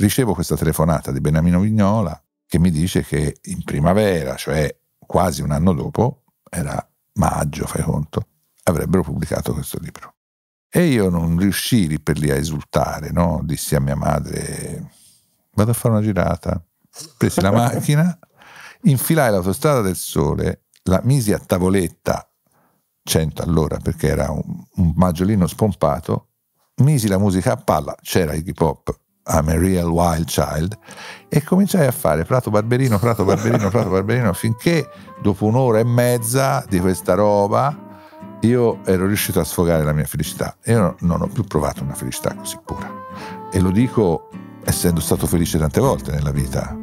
ricevo questa telefonata di Beniamino Vignola che mi dice che in primavera, cioè quasi un anno dopo, era maggio, fai conto, avrebbero pubblicato questo libro. E io non riuscii per lì a esultare, no? dissi a mia madre, vado a fare una girata, presi la macchina, infilai l'autostrada del sole, la misi a tavoletta 100 all'ora perché era un, un maggiolino spompato, misi la musica a palla, c'era il hip hop I'm a Real Wild Child e cominciai a fare Prato Barberino, Prato Barberino, Prato Barberino finché dopo un'ora e mezza di questa roba io ero riuscito a sfogare la mia felicità. Io non ho più provato una felicità così pura e lo dico essendo stato felice tante volte nella vita.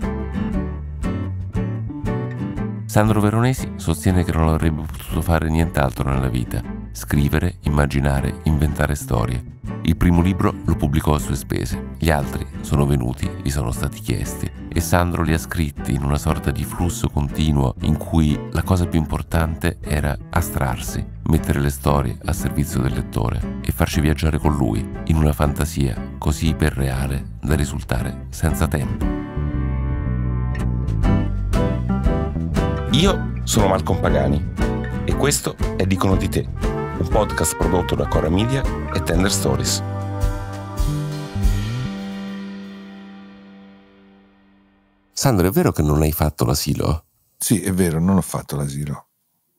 Sandro Veronesi sostiene che non avrebbe potuto fare nient'altro nella vita scrivere, immaginare, inventare storie. Il primo libro lo pubblicò a sue spese, gli altri sono venuti, gli sono stati chiesti e Sandro li ha scritti in una sorta di flusso continuo in cui la cosa più importante era astrarsi, mettere le storie a servizio del lettore e farci viaggiare con lui in una fantasia così iperreale da risultare senza tempo. Io sono Malcolm Pagani e questo è Dicono di te un podcast prodotto da Cora Media e Tender Stories. Sandro, è vero che non hai fatto l'asilo? Sì, è vero, non ho fatto l'asilo.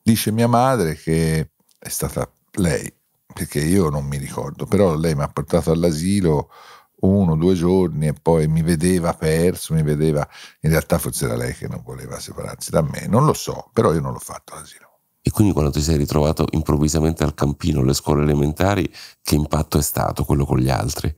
Dice mia madre che è stata lei, perché io non mi ricordo, però lei mi ha portato all'asilo uno o due giorni e poi mi vedeva perso, mi vedeva... In realtà forse era lei che non voleva separarsi da me, non lo so, però io non l'ho fatto l'asilo. E quindi quando ti sei ritrovato improvvisamente al campino, alle scuole elementari, che impatto è stato quello con gli altri?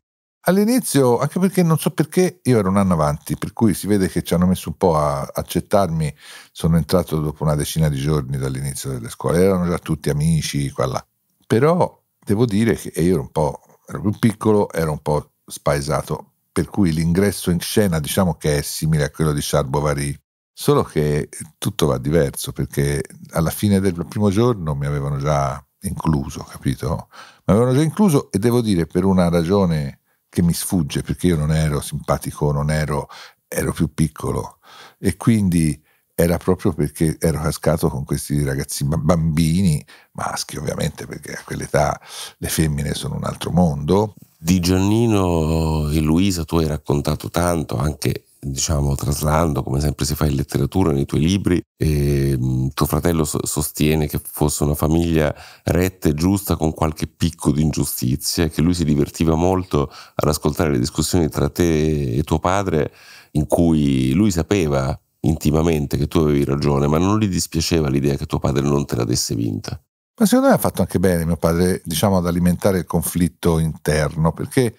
All'inizio, anche perché non so perché, io ero un anno avanti, per cui si vede che ci hanno messo un po' a accettarmi. Sono entrato dopo una decina di giorni dall'inizio delle scuole, erano già tutti amici, qua là. Però devo dire che io ero un po', ero più piccolo, ero un po' spaesato, per cui l'ingresso in scena diciamo che è simile a quello di Charles Bovary, Solo che tutto va diverso perché alla fine del primo giorno mi avevano già incluso, capito? Mi avevano già incluso e devo dire per una ragione che mi sfugge, perché io non ero simpatico, non ero, ero più piccolo e quindi era proprio perché ero cascato con questi ragazzi bambini, maschi ovviamente, perché a quell'età le femmine sono un altro mondo. Di Giannino e Luisa tu hai raccontato tanto, anche diciamo, traslando, come sempre si fa in letteratura, nei tuoi libri. E, ehm, tuo fratello sostiene che fosse una famiglia retta e giusta con qualche picco di ingiustizia, che lui si divertiva molto ad ascoltare le discussioni tra te e tuo padre, in cui lui sapeva intimamente che tu avevi ragione, ma non gli dispiaceva l'idea che tuo padre non te l'avesse vinta. Ma secondo me ha fatto anche bene mio padre, diciamo, ad alimentare il conflitto interno, perché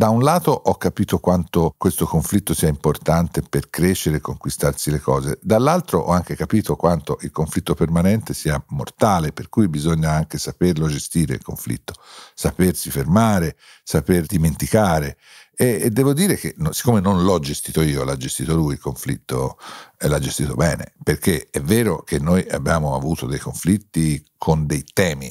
da un lato ho capito quanto questo conflitto sia importante per crescere e conquistarsi le cose, dall'altro ho anche capito quanto il conflitto permanente sia mortale, per cui bisogna anche saperlo gestire il conflitto, sapersi fermare, saper dimenticare. E, e devo dire che no, siccome non l'ho gestito io, l'ha gestito lui il conflitto e l'ha gestito bene, perché è vero che noi abbiamo avuto dei conflitti con dei temi,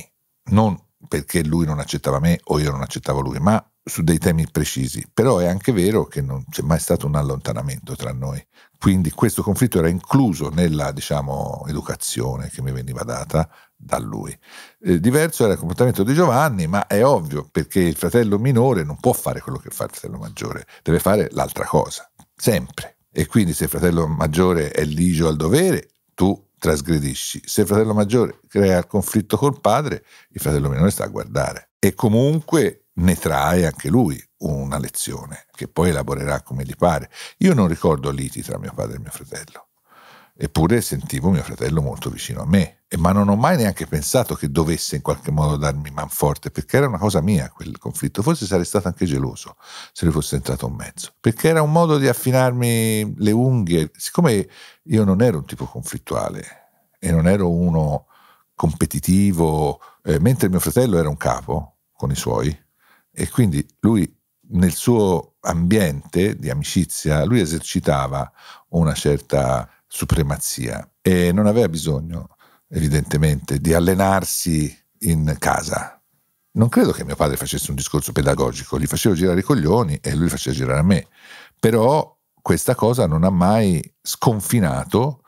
non perché lui non accettava me o io non accettavo lui, ma su dei temi precisi, però è anche vero che non c'è mai stato un allontanamento tra noi. Quindi questo conflitto era incluso nella, diciamo, educazione che mi veniva data da lui. Eh, diverso era il comportamento di Giovanni, ma è ovvio perché il fratello minore non può fare quello che fa il fratello maggiore, deve fare l'altra cosa, sempre. E quindi se il fratello maggiore è ligio al dovere, tu trasgredisci. Se il fratello maggiore crea il conflitto col padre, il fratello minore sta a guardare. E comunque ne trae anche lui una lezione che poi elaborerà come gli pare. Io non ricordo liti tra mio padre e mio fratello, eppure sentivo mio fratello molto vicino a me, ma non ho mai neanche pensato che dovesse in qualche modo darmi manforte, perché era una cosa mia quel conflitto, forse sarei stato anche geloso se ne fosse entrato in mezzo, perché era un modo di affinarmi le unghie, siccome io non ero un tipo conflittuale e non ero uno competitivo, eh, mentre mio fratello era un capo con i suoi, e quindi lui nel suo ambiente di amicizia, lui esercitava una certa supremazia e non aveva bisogno, evidentemente, di allenarsi in casa. Non credo che mio padre facesse un discorso pedagogico, gli facevo girare i coglioni e lui faceva girare a me, però questa cosa non ha mai sconfinato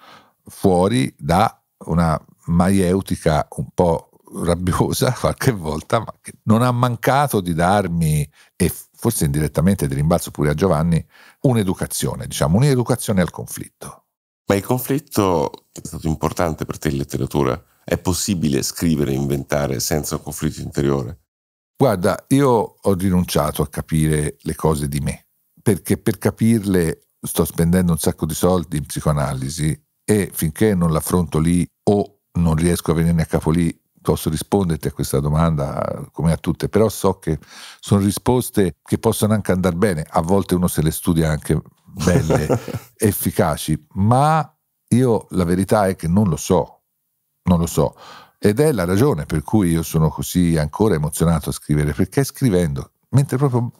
fuori da una maieutica un po' rabbiosa qualche volta, ma che non ha mancato di darmi, e forse indirettamente di rimbalzo pure a Giovanni, un'educazione, diciamo, un'educazione al conflitto. Ma il conflitto è stato importante per te in letteratura? È possibile scrivere e inventare senza un conflitto interiore? Guarda, io ho rinunciato a capire le cose di me, perché per capirle sto spendendo un sacco di soldi in psicoanalisi e finché non l'affronto lì o non riesco a venirne a capo lì posso risponderti a questa domanda come a tutte, però so che sono risposte che possono anche andare bene, a volte uno se le studia anche belle, efficaci, ma io la verità è che non lo so, non lo so. Ed è la ragione per cui io sono così ancora emozionato a scrivere, perché scrivendo, mentre proprio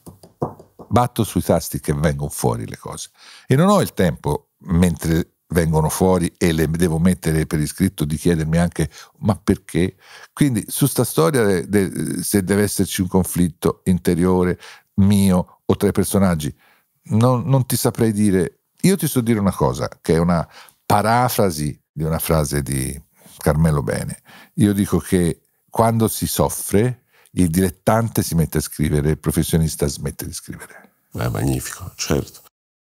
batto sui tasti che vengono fuori le cose. E non ho il tempo, mentre vengono fuori e le devo mettere per iscritto di chiedermi anche ma perché? Quindi su sta storia de, de, se deve esserci un conflitto interiore mio o tra i personaggi, non, non ti saprei dire, io ti so dire una cosa che è una parafrasi di una frase di Carmelo Bene, io dico che quando si soffre il dilettante si mette a scrivere, il professionista smette di scrivere. È magnifico, certo.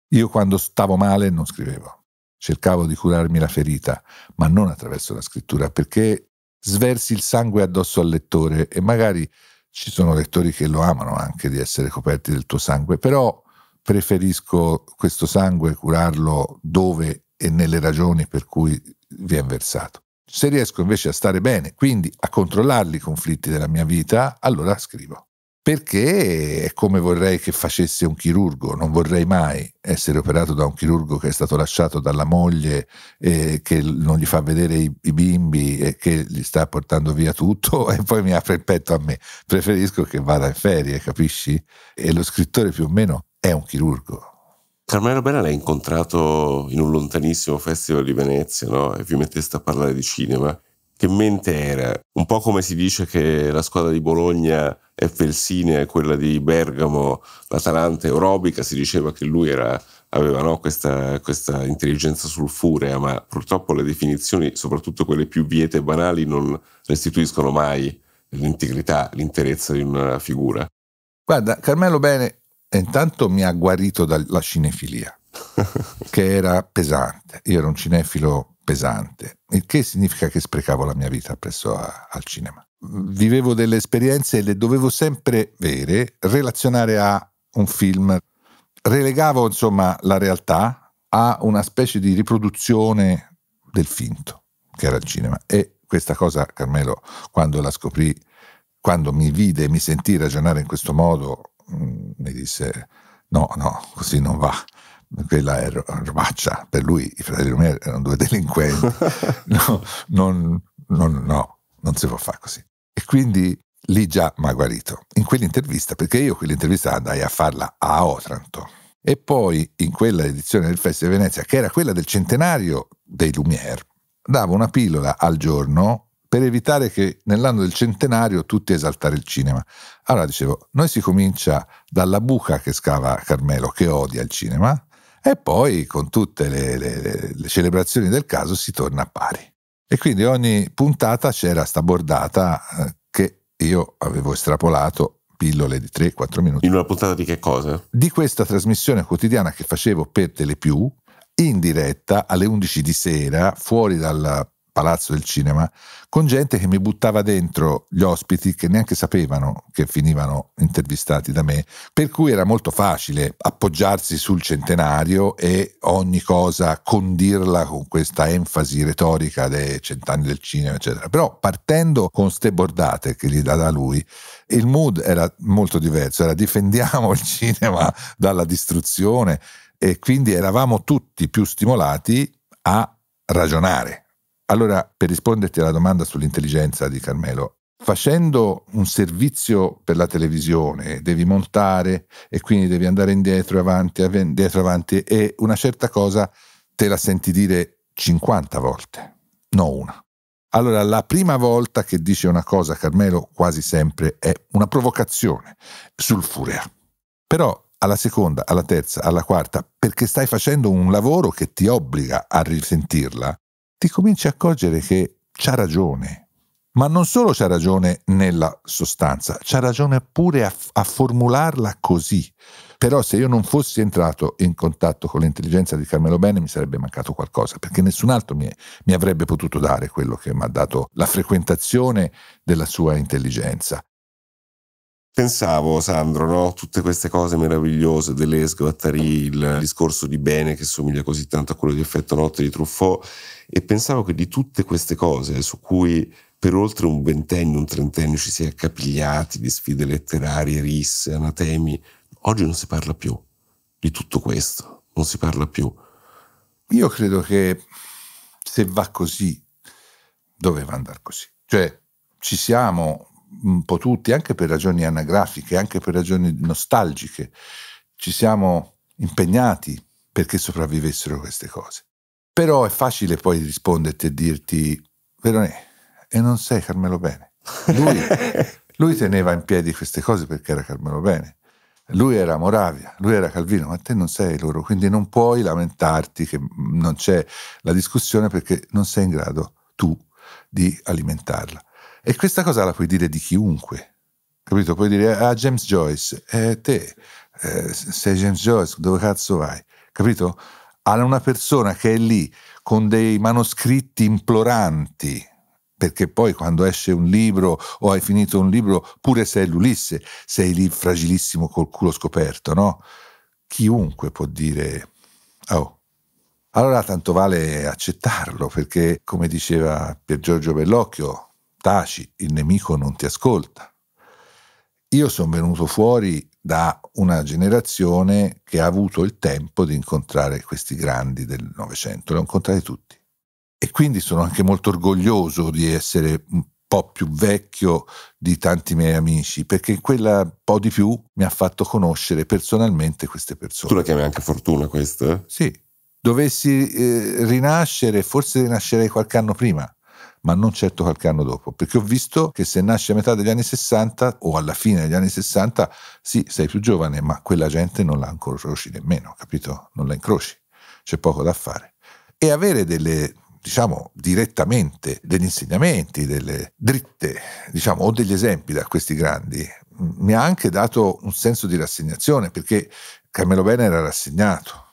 Io quando stavo male non scrivevo Cercavo di curarmi la ferita, ma non attraverso la scrittura, perché sversi il sangue addosso al lettore e magari ci sono lettori che lo amano anche di essere coperti del tuo sangue, però preferisco questo sangue curarlo dove e nelle ragioni per cui viene versato. Se riesco invece a stare bene, quindi a controllarli i conflitti della mia vita, allora scrivo perché è come vorrei che facesse un chirurgo, non vorrei mai essere operato da un chirurgo che è stato lasciato dalla moglie eh, che non gli fa vedere i, i, bimbi e che gli sta portando via tutto e poi mi apre il petto a me. Preferisco che vada in ferie, capisci? E lo scrittore più o meno è un chirurgo. Carmelo Bella l'hai incontrato in un lontanissimo festival di Venezia, no? E vi metteste a parlare di cinema. Che mente era? Un po' come si dice che la squadra di Bologna Felsinia e quella di Bergamo, l'Atalante Eurobica, si diceva che lui era, aveva no, questa, questa, intelligenza sulfurea, ma purtroppo le definizioni, soprattutto quelle più viete e banali, non restituiscono mai l'integrità, l'interezza di una figura. Guarda, Carmelo Bene intanto mi ha guarito dalla cinefilia, che era pesante. Io ero un cinefilo pesante, il che significa che sprecavo la mia vita presso a, al cinema vivevo delle esperienze e le dovevo sempre vere, relazionare a un film. Relegavo insomma la realtà a una specie di riproduzione del finto che era il cinema. E questa cosa Carmelo, quando la scoprì, quando mi vide e mi sentì ragionare in questo modo, mm, mi disse: No, no, così non va quella è robaccia. Per lui i fratelli Romero erano due delinquenti. No, non, non, no, non si può fare così. E quindi lì già mi ha guarito. In quell'intervista, perché io quell'intervista andai a farla a Otranto. E poi in quella edizione del Festival di Venezia, che era quella del centenario dei Lumière, davo una pillola al giorno per evitare che nell'anno del centenario tutti esaltare il cinema. Allora dicevo, noi si comincia dalla buca che scava Carmelo, che odia il cinema, e poi con tutte le, le, le celebrazioni del caso si torna a pari. E quindi ogni puntata c'era sta bordata eh, che io avevo estrapolato pillole di 3-4 minuti. In una puntata di che cosa? Di questa trasmissione quotidiana che facevo per Telepiù in diretta alle 11 di sera fuori dalla Palazzo del Cinema con gente che mi buttava dentro gli ospiti che neanche sapevano che finivano intervistati da me, per cui era molto facile appoggiarsi sul centenario e ogni cosa condirla con questa enfasi retorica dei cent'anni del cinema, eccetera. Però partendo con ste bordate che gli dà da lui, il mood era molto diverso, era difendiamo il cinema dalla distruzione e quindi eravamo tutti più stimolati a ragionare, allora, per risponderti alla domanda sull'intelligenza di Carmelo, facendo un servizio per la televisione devi montare e quindi devi andare indietro e avanti, indietro e avanti e una certa cosa te la senti dire 50 volte, non una. Allora, la prima volta che dice una cosa Carmelo quasi sempre è una provocazione sul furea. Però alla seconda, alla terza, alla quarta, perché stai facendo un lavoro che ti obbliga a risentirla, ti cominci a accorgere che c'ha ragione. Ma non solo c'ha ragione nella sostanza, c'ha ragione pure a, a formularla così. Però se io non fossi entrato in contatto con l'intelligenza di Carmelo Bene mi sarebbe mancato qualcosa, perché nessun altro mi, mi avrebbe potuto dare quello che mi ha dato la frequentazione della sua intelligenza pensavo, Sandro, no? tutte queste cose meravigliose dell'ESC, Vattari, il discorso di bene che somiglia così tanto a quello di effetto notte di Truffaut, e pensavo che di tutte queste cose eh, su cui per oltre un ventennio, un trentennio ci si è accapigliati di sfide letterarie, risse, anatemi, oggi non si parla più di tutto questo, non si parla più. Io credo che se va così, doveva andare così. Cioè, ci siamo un po' tutti, anche per ragioni anagrafiche, anche per ragioni nostalgiche, ci siamo impegnati perché sopravvivessero queste cose. Però è facile poi risponderti e dirti, Veronè, e non sei Carmelo Bene. Lui, lui teneva in piedi queste cose perché era Carmelo Bene. Lui era Moravia, lui era Calvino, ma te non sei loro, quindi non puoi lamentarti che non c'è la discussione perché non sei in grado tu di alimentarla. E questa cosa la puoi dire di chiunque, capito? Puoi dire a ah, James Joyce, eh, te eh, sei James Joyce, dove cazzo vai? Capito? A una persona che è lì con dei manoscritti imploranti, perché poi quando esce un libro o hai finito un libro, pure sei l'Ulisse, sei lì fragilissimo col culo scoperto, no? Chiunque può dire, oh, allora tanto vale accettarlo, perché come diceva Pier Giorgio Bellocchio, taci, il nemico non ti ascolta. Io sono venuto fuori da una generazione che ha avuto il tempo di incontrare questi grandi del Novecento, li ho incontrati tutti. E quindi sono anche molto orgoglioso di essere un po' più vecchio di tanti miei amici, perché quella po' di più mi ha fatto conoscere personalmente queste persone. Tu la chiami anche fortuna questa? Sì. Dovessi eh, rinascere, forse rinascerei qualche anno prima ma non certo qualche anno dopo, perché ho visto che se nasci a metà degli anni 60 o alla fine degli anni 60, sì, sei più giovane, ma quella gente non la incroci nemmeno, capito? Non la incroci, c'è poco da fare. E avere delle diciamo direttamente degli insegnamenti, delle dritte, diciamo, o degli esempi da questi grandi, mi ha anche dato un senso di rassegnazione perché Carmelo Bene era rassegnato,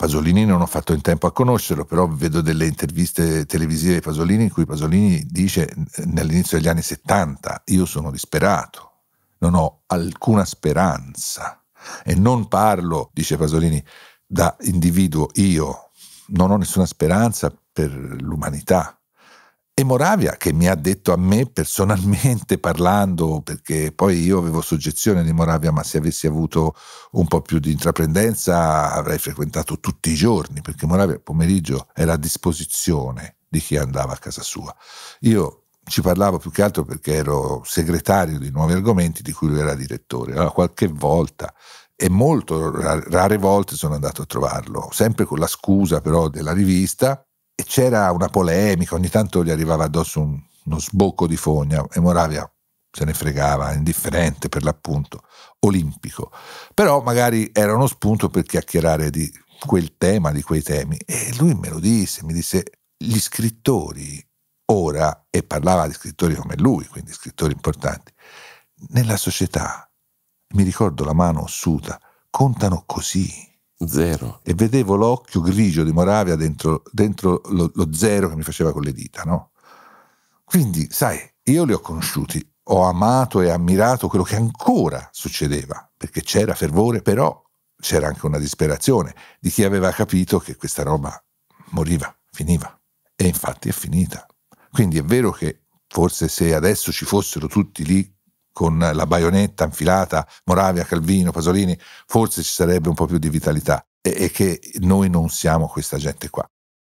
Pasolini non ho fatto in tempo a conoscerlo, però vedo delle interviste televisive di Pasolini in cui Pasolini dice nell'inizio degli anni 70 io sono disperato, non ho alcuna speranza e non parlo, dice Pasolini, da individuo io, non ho nessuna speranza per l'umanità. E Moravia, che mi ha detto a me personalmente parlando, perché poi io avevo soggezione di Moravia, ma se avessi avuto un po' più di intraprendenza avrei frequentato tutti i giorni, perché Moravia il pomeriggio era a disposizione di chi andava a casa sua. Io ci parlavo più che altro perché ero segretario di nuovi argomenti di cui lui era direttore. Allora qualche volta e molto rare volte sono andato a trovarlo, sempre con la scusa però della rivista e c'era una polemica, ogni tanto gli arrivava addosso un, uno sbocco di fogna e Moravia se ne fregava, indifferente per l'appunto, olimpico. Però magari era uno spunto per chiacchierare di quel tema, di quei temi. E lui me lo disse, mi disse, gli scrittori ora, e parlava di scrittori come lui, quindi scrittori importanti, nella società, mi ricordo la mano ossuta, contano così. Zero. E vedevo l'occhio grigio di Moravia dentro, dentro lo, lo, zero che mi faceva con le dita, no? Quindi, sai, io li ho conosciuti, ho amato e ammirato quello che ancora succedeva, perché c'era fervore, però c'era anche una disperazione di chi aveva capito che questa roba moriva, finiva. E infatti è finita. Quindi è vero che forse se adesso ci fossero tutti lì con la baionetta infilata, Moravia, Calvino, Pasolini, forse ci sarebbe un po' più di vitalità e, e che noi non siamo questa gente qua.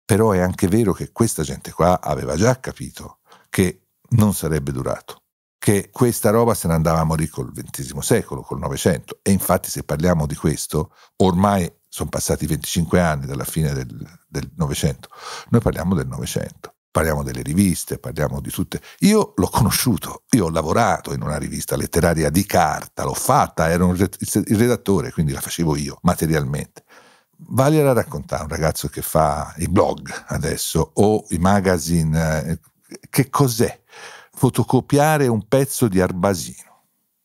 Però è anche vero che questa gente qua aveva già capito che non sarebbe durato, che questa roba se ne andava a morire col XX secolo, col Novecento. E infatti se parliamo di questo, ormai sono passati 25 anni dalla fine del Novecento, noi parliamo del Novecento parliamo delle riviste, parliamo di tutte. Io l'ho conosciuto, io ho lavorato in una rivista letteraria di carta, l'ho fatta, ero il redattore, quindi la facevo io materialmente. Vale la raccontare un ragazzo che fa i blog adesso o i magazine, eh, che cos'è? Fotocopiare un pezzo di Arbasino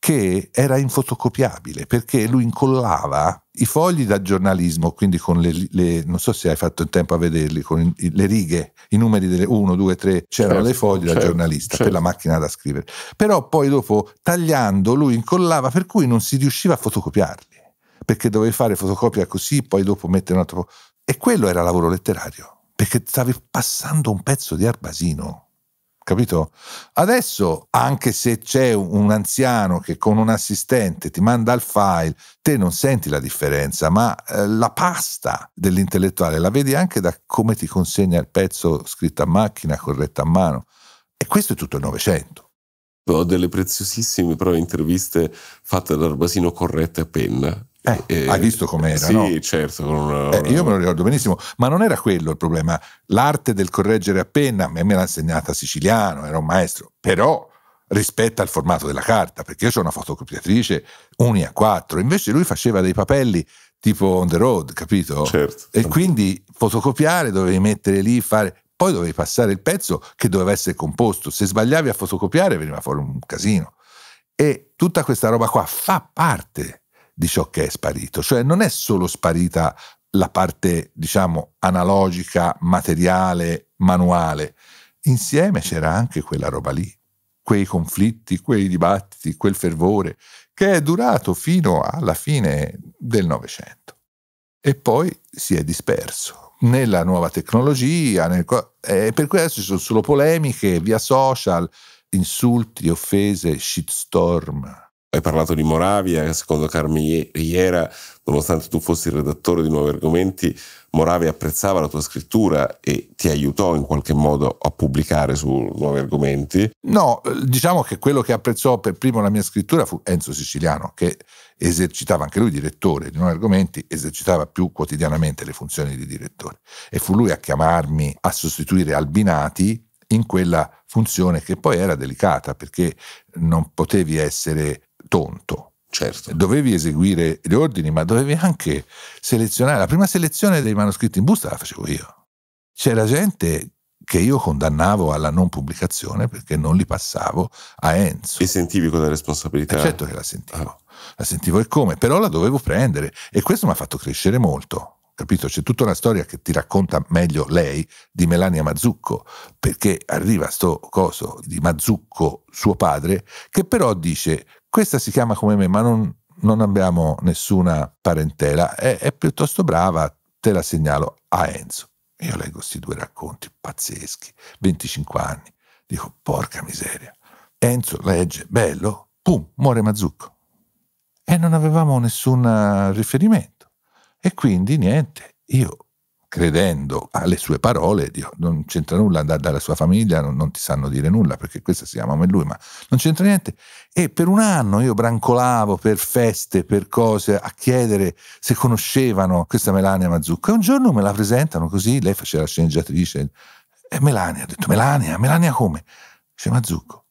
che era infotocopiabile perché lui incollava i fogli da giornalismo, quindi con le, le non so se hai fatto in tempo a vederli, con le righe, i numeri delle 1, 2, 3, c'erano certo, dei fogli certo, da giornalista certo. per la certo. macchina da scrivere. Però poi dopo tagliando lui incollava per cui non si riusciva a fotocopiarli, perché dovevi fare fotocopia così, poi dopo mettere un altro... E quello era lavoro letterario, perché stavi passando un pezzo di Arbasino capito? Adesso, anche se c'è un anziano che con un assistente ti manda il file, te non senti la differenza, ma eh, la pasta dell'intellettuale la vedi anche da come ti consegna il pezzo scritto a macchina, corretto a mano. E questo è tutto il Novecento. Ho delle preziosissime però interviste fatte da Arbasino corrette a penna eh, eh, hai visto com'era? Sì, no? certo. No, eh, no. io me lo ricordo benissimo, ma non era quello il problema. L'arte del correggere a penna, me, me l'ha insegnata siciliano, era un maestro, però rispetta il formato della carta, perché io ho una fotocopiatrice a quattro, invece lui faceva dei papelli tipo on the road, capito? Certo. E quindi fotocopiare dovevi mettere lì, fare... Poi dovevi passare il pezzo che doveva essere composto. Se sbagliavi a fotocopiare veniva fuori un casino. E tutta questa roba qua fa parte di ciò che è sparito. Cioè non è solo sparita la parte, diciamo, analogica, materiale, manuale. Insieme c'era anche quella roba lì, quei conflitti, quei dibattiti, quel fervore che è durato fino alla fine del Novecento. E poi si è disperso nella nuova tecnologia, nel eh, per questo ci sono solo polemiche via social, insulti, offese, shitstorm. Hai parlato di Moravia, eh, secondo Carmigliera, nonostante tu fossi il redattore di Nuovi Argomenti, Moravia apprezzava la tua scrittura e ti aiutò in qualche modo a pubblicare su Nuovi Argomenti? No, eh, diciamo che quello che apprezzò per primo la mia scrittura fu Enzo Siciliano, che esercitava anche lui direttore di Nuovi Argomenti, esercitava più quotidianamente le funzioni di direttore. E fu lui a chiamarmi a sostituire Albinati in quella funzione che poi era delicata perché non potevi essere tonto. Certo. Dovevi eseguire gli ordini, ma dovevi anche selezionare. La prima selezione dei manoscritti in busta la facevo io. C'era gente che io condannavo alla non pubblicazione perché non li passavo a Enzo. E sentivi quella responsabilità? Eh, certo che la sentivo. Ah. La sentivo e come, però la dovevo prendere. E questo mi ha fatto crescere molto. Capito? C'è tutta una storia che ti racconta meglio lei di Melania Mazzucco, perché arriva sto coso di Mazzucco, suo padre, che però dice questa si chiama come me, ma non, non abbiamo nessuna parentela, è, è, piuttosto brava, te la segnalo a Enzo. Io leggo questi due racconti pazzeschi, 25 anni, dico porca miseria. Enzo legge, bello, pum, muore Mazzucco. E non avevamo nessun riferimento. E quindi niente, io credendo alle sue parole, Dio, non c'entra nulla da, dalla sua famiglia, non, non, ti sanno dire nulla perché questa si chiama me lui, ma non c'entra niente. E per un anno io brancolavo per feste, per cose, a chiedere se conoscevano questa Melania Mazzucca. E un giorno me la presentano così, lei faceva la sceneggiatrice, e Melania, ha detto Melania, Melania come? Dice Mazzucco,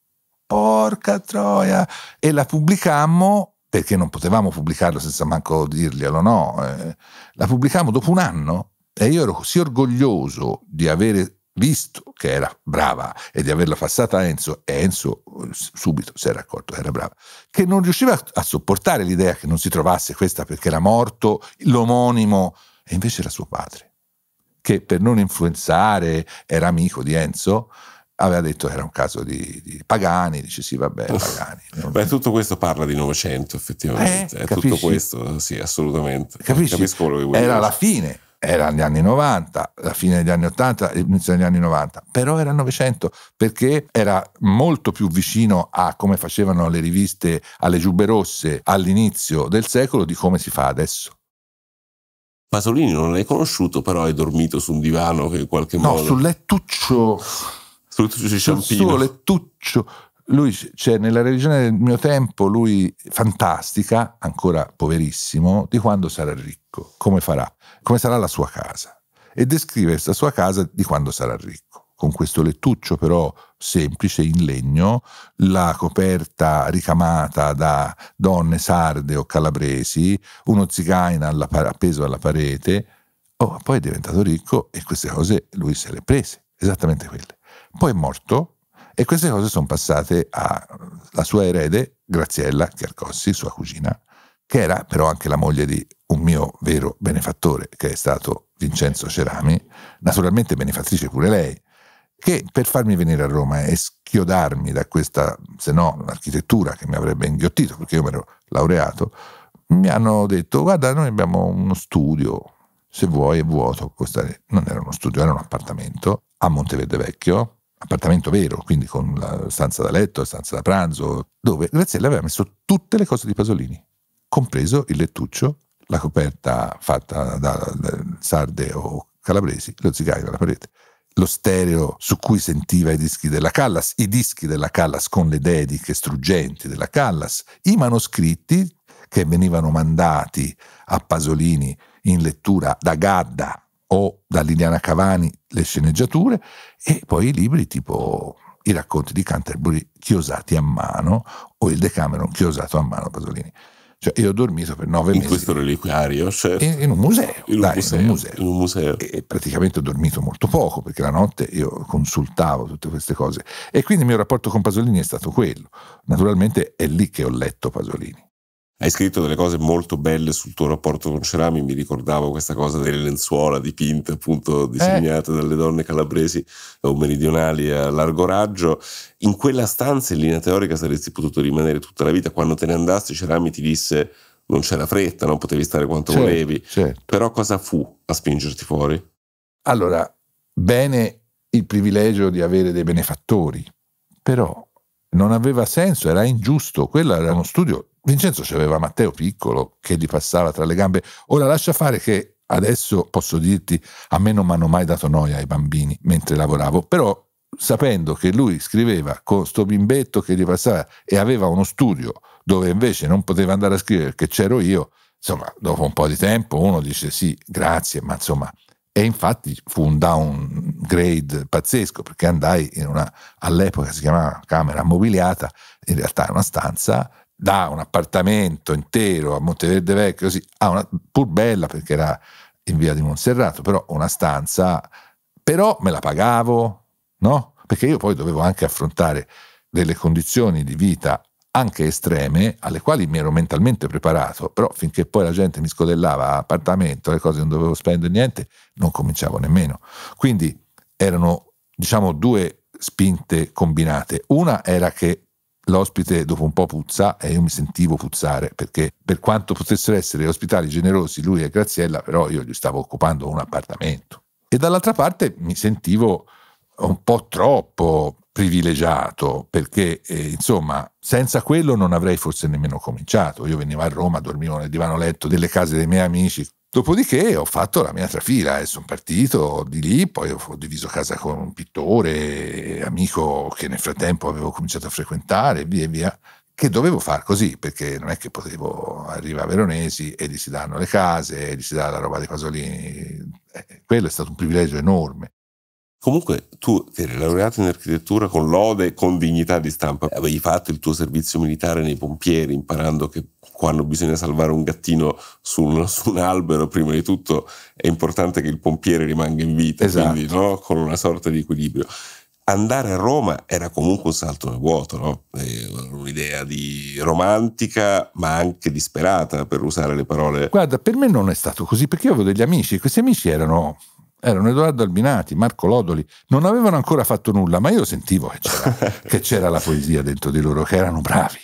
porca troia! E la pubblicammo perché non potevamo pubblicarlo senza manco dirglielo, no? Eh, la pubblicammo dopo un anno e io ero così orgoglioso di avere visto che era brava e di averla passata a Enzo, e Enzo eh, subito si era accorto che era brava, che non riusciva a sopportare l'idea che non si trovasse questa perché era morto l'omonimo, e invece era suo padre, che per non influenzare era amico di Enzo, aveva detto che era un caso di, di Pagani, dice sì vabbè Uff, Pagani. Beh, tutto questo parla di Novecento effettivamente, eh, è tutto questo, sì assolutamente. Capisci? Capisco quello che vuoi Era dire. la fine era negli anni 90, la fine degli anni 80, inizio degli anni 90, però era il Novecento perché era molto più vicino a come facevano le riviste alle giubbe rosse all'inizio del secolo di come si fa adesso. Pasolini non l'hai conosciuto, però hai dormito su un divano che in qualche no, modo... No, sul lettuccio... Sul lettuccio di Ciampino. Sul suo lettuccio lui c'è cioè, nella religione del mio tempo, lui fantastica, ancora poverissimo, di quando sarà ricco, come farà, come sarà la sua casa. E descrive la sua casa di quando sarà ricco, con questo lettuccio però semplice in legno, la coperta ricamata da donne sarde o calabresi, uno zigaino alla, appeso alla parete. Oh, poi è diventato ricco e queste cose lui se le prese, esattamente quelle. Poi è morto e queste cose sono passate alla sua erede Graziella Chiarcossi, sua cugina, che era però anche la moglie di un mio vero benefattore, che è stato Vincenzo Cerami, naturalmente benefattrice pure lei, che per farmi venire a Roma e schiodarmi da questa, se no, architettura che mi avrebbe inghiottito, perché io mi ero laureato, mi hanno detto, guarda, noi abbiamo uno studio, se vuoi è vuoto, può non era uno studio, era un appartamento a Monteverde Vecchio, appartamento vero, quindi con la stanza da letto, la stanza da pranzo, dove Graziella aveva messo tutte le cose di Pasolini, compreso il lettuccio, la coperta fatta da, sarde o calabresi, lo zigaio alla parete, lo stereo su cui sentiva i dischi della Callas, i dischi della Callas con le dediche struggenti della Callas, i manoscritti che venivano mandati a Pasolini in lettura da Gadda o da Liliana Cavani le sceneggiature e poi i libri tipo i racconti di Canterbury chiosati a mano o il Decameron chiosato a mano Pasolini. Cioè, io ho dormito per nove in mesi. In questo reliquiario, certo. In, in un museo. In un, dai, museo, in un museo. In un museo. E praticamente ho dormito molto poco perché la notte io consultavo tutte queste cose. E quindi il mio rapporto con Pasolini è stato quello. Naturalmente è lì che ho letto Pasolini. Hai scritto delle cose molto belle sul tuo rapporto con Cerami, mi ricordavo questa cosa delle lenzuola dipinte, appunto eh. disegnate eh. dalle donne calabresi o meridionali a largo raggio. In quella stanza in linea teorica saresti potuto rimanere tutta la vita, quando te ne andasti Cerami ti disse non c'era fretta, non potevi stare quanto certo, volevi, certo. però cosa fu a spingerti fuori? Allora, bene il privilegio di avere dei benefattori, però non aveva senso, era ingiusto, quello era uno studio. Vincenzo c'aveva Matteo Piccolo che gli passava tra le gambe. Ora lascia fare che adesso posso dirti, a me non mi hanno mai dato noia ai bambini mentre lavoravo, però sapendo che lui scriveva con sto bimbetto che gli passava e aveva uno studio dove invece non poteva andare a scrivere perché c'ero io, insomma, dopo un po' di tempo uno dice sì, grazie, ma insomma, e infatti fu un downgrade pazzesco perché andai in una, all'epoca si chiamava camera mobiliata, in realtà era una stanza da un appartamento intero a Monteverde Vecchio, così, a una, pur bella perché era in via di Monserrato, però una stanza, però me la pagavo, no? Perché io poi dovevo anche affrontare delle condizioni di vita anche estreme, alle quali mi ero mentalmente preparato, però finché poi la gente mi scodellava appartamento, le cose non dovevo spendere niente, non cominciavo nemmeno. Quindi erano, diciamo, due spinte combinate. Una era che l'ospite dopo un po' puzza e io mi sentivo puzzare perché per quanto potessero essere ospitali generosi lui e Graziella, però io gli stavo occupando un appartamento. E dall'altra parte mi sentivo un po' troppo privilegiato perché eh, insomma senza quello non avrei forse nemmeno cominciato io venivo a Roma dormivo nel divano letto delle case dei miei amici dopodiché ho fatto la mia trafila e eh, sono partito di lì poi ho diviso casa con un pittore amico che nel frattempo avevo cominciato a frequentare e via via che dovevo far così perché non è che potevo arrivare a Veronesi e gli si danno le case e gli si dà la roba dei Pasolini eh, quello è stato un privilegio enorme Comunque tu ti eri laureato in architettura con lode e con dignità di stampa, avevi fatto il tuo servizio militare nei pompieri imparando che quando bisogna salvare un gattino su un, su un albero, prima di tutto è importante che il pompiere rimanga in vita, esatto. quindi no? con una sorta di equilibrio. Andare a Roma era comunque un salto nel vuoto, no? Eh, un'idea di romantica ma anche disperata per usare le parole. Guarda, per me non è stato così perché io avevo degli amici, questi amici erano erano Edoardo Albinati, Marco Lodoli, non avevano ancora fatto nulla, ma io sentivo che c'era, che c'era la poesia dentro di loro, che erano bravi.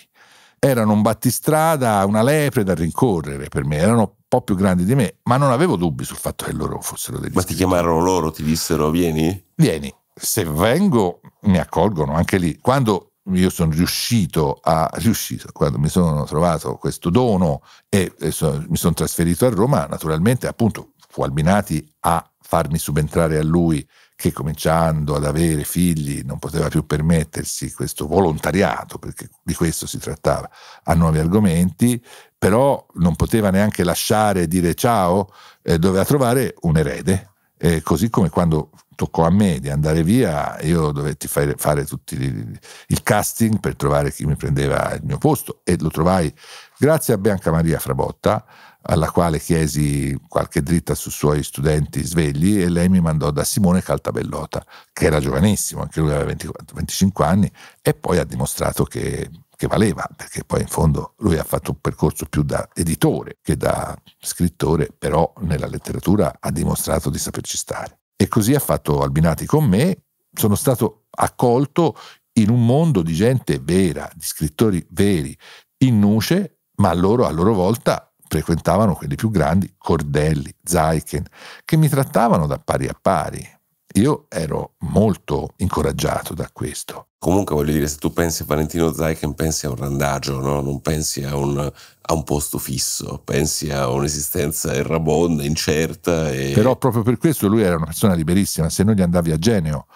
Erano un battistrada, una lepre da rincorrere per me, erano un po' più grandi di me, ma non avevo dubbi sul fatto che loro fossero degli Ma ti chiamarono loro, ti dissero vieni? Vieni, se vengo mi accolgono anche lì. Quando io sono riuscito a riuscito, quando mi sono trovato questo dono e, e so, mi sono trasferito a Roma, naturalmente appunto fu Albinati a farmi subentrare a lui che cominciando ad avere figli non poteva più permettersi questo volontariato, perché di questo si trattava, a nuovi argomenti, però non poteva neanche lasciare dire ciao, eh, doveva trovare un erede, eh, così come quando toccò a me di andare via, io dovetti fare, fare tutto il casting per trovare chi mi prendeva il mio posto e lo trovai grazie a Bianca Maria Frabotta alla quale chiesi qualche dritta sui suoi studenti svegli e lei mi mandò da Simone Caltabellota, che era giovanissimo, anche lui aveva 20, 25 anni, e poi ha dimostrato che, che, valeva, perché poi in fondo lui ha fatto un percorso più da editore che da scrittore, però nella letteratura ha dimostrato di saperci stare. E così ha fatto Albinati con me, sono stato accolto in un mondo di gente vera, di scrittori veri, in nuce, ma loro a loro volta frequentavano quelli più grandi, Cordelli, Zaiken, che mi trattavano da pari a pari. Io ero molto incoraggiato da questo. Comunque voglio dire, se tu pensi a Valentino Zaiken, pensi a un randagio, no? non pensi a un, a un, posto fisso, pensi a un'esistenza errabonda, incerta. E... Però proprio per questo lui era una persona liberissima, se non gli andavi a genio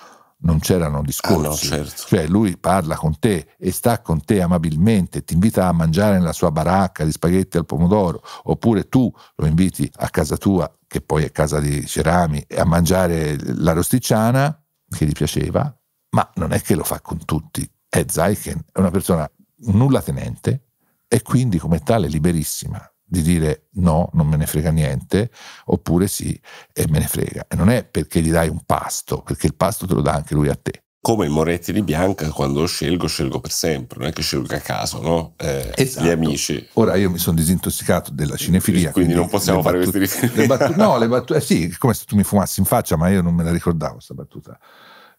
non c'erano discorsi. Ah, no, certo. Cioè lui parla con te e sta con te amabilmente, ti invita a mangiare nella sua baracca di spaghetti al pomodoro, oppure tu lo inviti a casa tua, che poi è casa di Cerami, a mangiare la rosticciana che gli piaceva, ma non è che lo fa con tutti. È Zeichen, è una persona nulla tenente e quindi come tale liberissima di dire no, non me ne frega niente, oppure sì, e me ne frega. E non è perché gli dai un pasto, perché il pasto te lo dà anche lui a te. Come i Moretti di Bianca, quando scelgo, scelgo per sempre, non è che scelgo a caso, no? Eh, esatto. Gli amici. Ora io mi sono disintossicato della cinefilia. Quindi, quindi non possiamo fare battute, questi riferimenti. Battu- no, le battute, eh sì, come se tu mi fumassi in faccia, ma io non me la ricordavo questa battuta.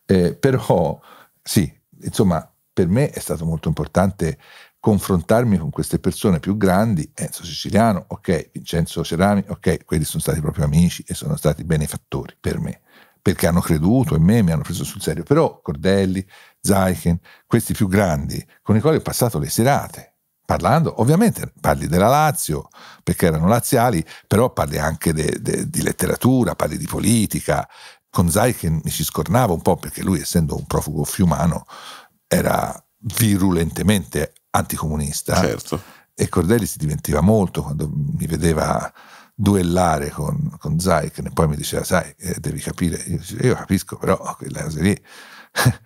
Eh, però sì, insomma, per me è stato molto importante confrontarmi con queste persone più grandi, Enzo eh, Siciliano, ok, Vincenzo Cerami, ok, quelli sono stati proprio amici e sono stati benefattori per me, perché hanno creduto in me, mi hanno preso sul serio, però Cordelli, Zaiken, questi più grandi, con i quali ho passato le serate, parlando, ovviamente parli della Lazio, perché erano laziali, però parli anche de, de, di letteratura, parli di politica, con Zaiken mi ci scornavo un po' perché lui essendo un profugo fiumano era virulentemente anticomunista. Certo. E Cordelli si divertiva molto quando mi vedeva duellare con, con Zayken e poi mi diceva, sai, eh, devi capire, io, io capisco, però quelle cose lì.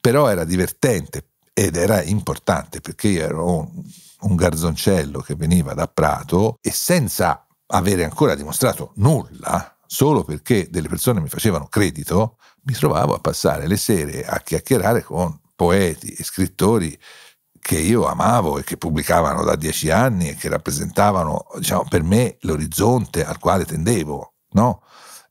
però era divertente ed era importante perché io ero un, un garzoncello che veniva da Prato e senza avere ancora dimostrato nulla, solo perché delle persone mi facevano credito, mi trovavo a passare le sere a chiacchierare con poeti e scrittori che io amavo e che pubblicavano da dieci anni e che rappresentavano diciamo, per me l'orizzonte al quale tendevo. No?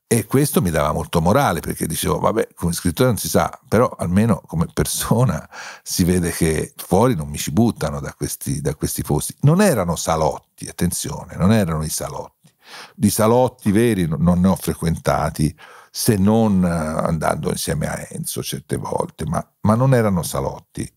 E questo mi dava molto morale perché dicevo, vabbè, come scrittore non si sa, però almeno come persona si vede che fuori non mi ci buttano da questi, da questi posti. Non erano salotti, attenzione, non erano i salotti. Di salotti veri non ne ho frequentati, se non eh, andando insieme a Enzo certe volte, ma, ma non erano salotti.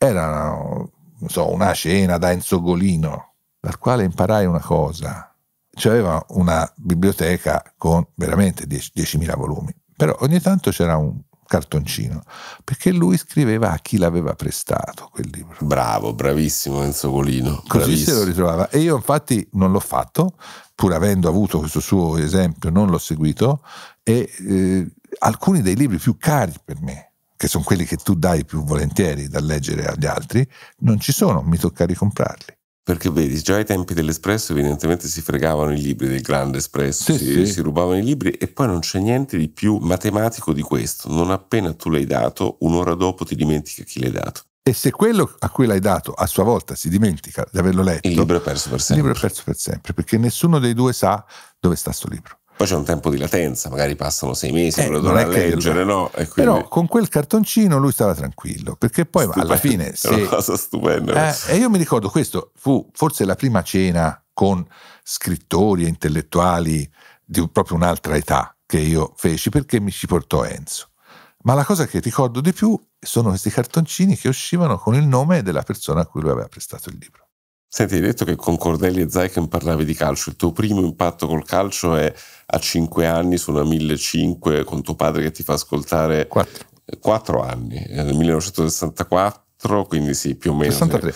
Era so, una cena da Enzo Golino, dal quale imparai una cosa. C'aveva cioè, una biblioteca con veramente 10.000 volumi, però ogni tanto c'era un cartoncino, perché lui scriveva a chi l'aveva prestato quel libro. Bravo, bravissimo Enzo Golino. Così se lo ritrovava. E io infatti non l'ho fatto, pur avendo avuto questo suo esempio, non l'ho seguito, e eh, alcuni dei libri più cari per me che sono quelli che tu dai più volentieri da leggere agli altri, non ci sono, mi tocca ricomprarli. Perché vedi, già ai tempi dell'Espresso evidentemente si fregavano i libri del grande Espresso, sì, si, sì. si, rubavano i libri e poi non c'è niente di più matematico di questo. Non appena tu l'hai dato, un'ora dopo ti dimentica chi l'hai dato. E se quello a cui l'hai dato a sua volta si dimentica di averlo letto, il libro è perso per sempre. Il libro è perso per sempre, perché nessuno dei due sa dove sta sto libro. Poi c'è un tempo di latenza, magari passano sei mesi, eh, è a leggere, no? Quindi... Però con quel cartoncino lui stava tranquillo, perché poi stupendo. alla fine... Se... È una cosa stupenda. Eh, e io mi ricordo, questo fu forse la prima cena con scrittori e intellettuali di proprio un'altra età che io feci, perché mi ci portò Enzo. Ma la cosa che ricordo di più sono questi cartoncini che uscivano con il nome della persona a cui lui aveva prestato il libro. Senti, hai detto che con Cornelli e Zaiken parlavi di calcio. Il tuo primo impatto col calcio è a 5 anni su una 1500 con tuo padre che ti fa ascoltare 4, 4 anni, eh, nel 1964, quindi sì, più o meno. 63.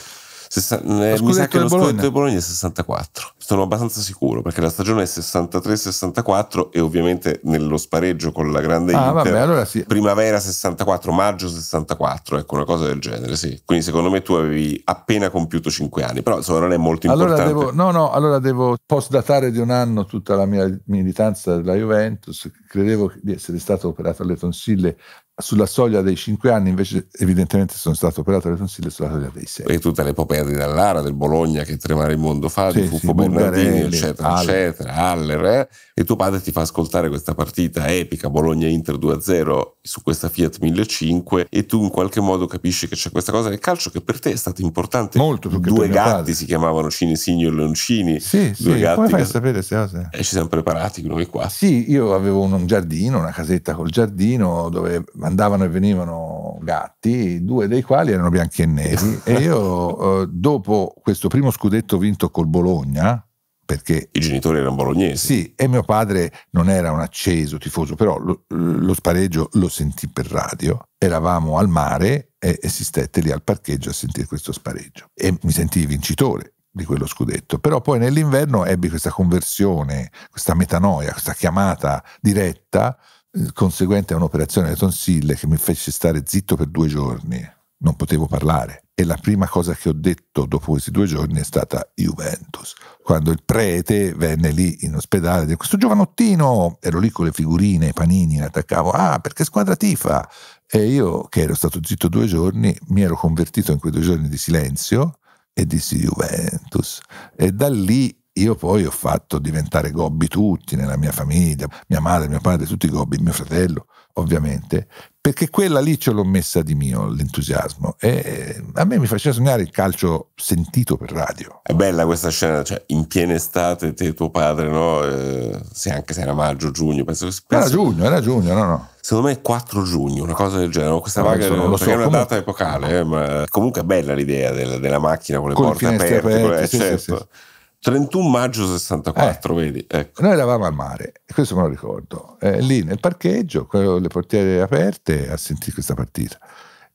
Sess- eh, mi sa che lo Bologna. scudetto di Bologna è 64. Sono abbastanza sicuro perché la stagione è 63-64 e ovviamente nello spareggio con la grande ah, Inter, vabbè, allora sì. primavera 64, maggio 64, ecco una cosa del genere, sì. Quindi secondo me tu avevi appena compiuto 5 anni, però insomma non è molto importante. Allora devo, no, no, allora devo post-datare di un anno tutta la mia militanza della Juventus, credevo di essere stato operato alle tonsille sulla soglia dei 5 anni invece evidentemente sono stato operato alle tonsille sulla soglia dei 6 e tutte le l'epopea di Dallara del Bologna che tremare il mondo fa sì, di Fuffo sì, Bernardini eccetera Aller. eccetera Aller eh? e tuo padre ti fa ascoltare questa partita epica Bologna-Inter 2-0 su questa Fiat 1500 e tu in qualche modo capisci che c'è questa cosa del calcio che per te è stata importante molto più due gatti si chiamavano Cinesigno e Leoncini sì, due sì, gatti come fai che... a sapere queste cose? e eh, ci siamo preparati noi qua sì io avevo un giardino una casetta col giardino dove andavano e venivano gatti, due dei quali erano bianchi e neri. e io, eh, dopo questo primo scudetto vinto col Bologna, perché i genitori erano bolognesi. Sì, e mio padre non era un acceso tifoso, però lo, lo spareggio lo sentì per radio. Eravamo al mare e, e, si stette lì al parcheggio a sentire questo spareggio e mi sentii vincitore di quello scudetto. Però poi nell'inverno ebbi questa conversione, questa metanoia, questa chiamata diretta eh, conseguente a un'operazione alle tonsille che mi fece stare zitto per due giorni, non potevo parlare. E la prima cosa che ho detto dopo questi due giorni è stata Juventus. Quando il prete venne lì in ospedale, disse, questo giovanottino, ero lì con le figurine, i panini, attaccavo, ah, perché squadra tifa? E io, che ero stato zitto due giorni, mi ero convertito in quei due giorni di silenzio e dissi Juventus. E da lì io poi ho fatto diventare gobbi tutti nella mia famiglia, mia madre, mio padre, tutti gobbi, mio fratello, ovviamente, perché quella lì ce l'ho messa di mio l'entusiasmo e eh, a me mi faceva sognare il calcio sentito per radio. È bella questa scena, cioè in piena estate te e tuo padre, no? Eh, se anche se era maggio, giugno, penso che... Penso... Era giugno, era giugno, no, no. Secondo me è 4 giugno, una cosa del genere. Questa vaga non lo so, è una comunque... data epocale, eh, ma comunque è bella l'idea della, della macchina con le con porte aperte. aperte eh, sì, certo. Sì, sì 31 maggio 64, eh, vedi. Ecco. Noi eravamo al mare, questo me lo ricordo, eh, lì nel parcheggio, con le portiere aperte, a sentire questa partita.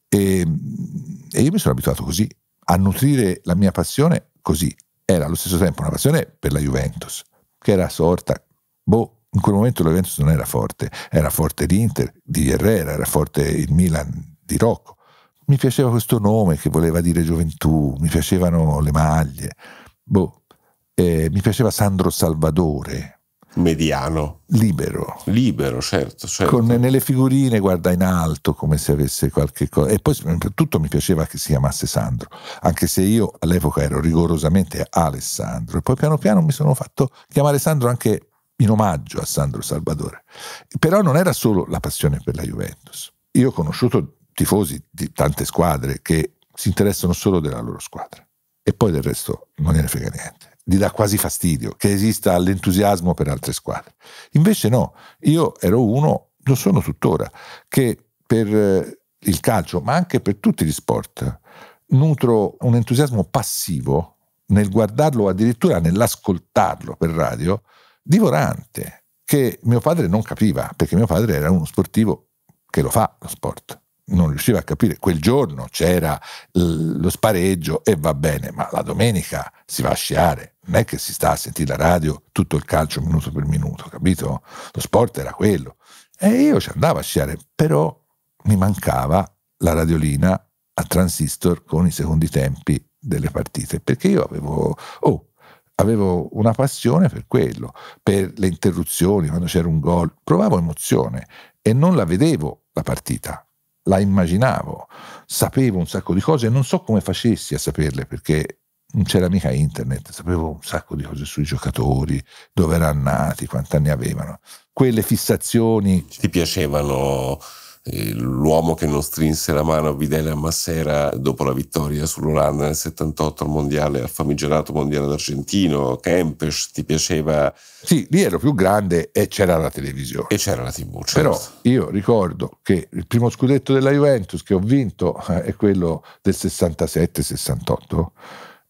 E, e, io mi sono abituato così, a nutrire la mia passione così. Era allo stesso tempo una passione per la Juventus, che era sorta, boh, in quel momento la Juventus non era forte, era forte l'Inter di Herrera, era forte il Milan di Rocco. Mi piaceva questo nome che voleva dire gioventù, mi piacevano le maglie, boh, eh, mi piaceva Sandro Salvatore. Mediano. Libero. Libero, certo. certo. Con, nelle figurine guarda in alto come se avesse qualche cosa. E poi soprattutto mi piaceva che si chiamasse Sandro, anche se io all'epoca ero rigorosamente Alessandro. E poi piano piano mi sono fatto chiamare Sandro anche in omaggio a Sandro Salvatore. Però non era solo la passione per la Juventus. Io ho conosciuto tifosi di tante squadre che si interessano solo della loro squadra e poi del resto non gliene frega niente gli dà quasi fastidio che esista l'entusiasmo per altre squadre. Invece no, io ero uno, lo sono tuttora, che per eh, il calcio, ma anche per tutti gli sport, nutro un entusiasmo passivo nel guardarlo o addirittura nell'ascoltarlo per radio, divorante, che mio padre non capiva, perché mio padre era uno sportivo che lo fa lo sport. Non riusciva a capire, quel giorno c'era lo spareggio e va bene, ma la domenica si va a sciare, non è che si sta a sentire la radio tutto il calcio minuto per minuto, capito? Lo sport era quello. E io ci andavo a sciare, però mi mancava la radiolina a transistor con i secondi tempi delle partite, perché io avevo, oh, avevo una passione per quello, per le interruzioni, quando c'era un gol, provavo emozione e non la vedevo la partita, la immaginavo, sapevo un sacco di cose e non so come facessi a saperle perché non c'era mica internet, sapevo un sacco di cose sui giocatori, dove erano nati, quanti anni avevano. Quelle fissazioni. Ti piacevano eh, l'uomo che non strinse la mano a Videla Massera dopo la vittoria sull'Olanda nel 78 al mondiale, al famigerato mondiale d'Argentino, Kempes, ti piaceva? Sì, lì ero più grande e c'era la televisione. E c'era la tv, certo. Però io ricordo che il primo scudetto della Juventus che ho vinto eh, è quello del 67-68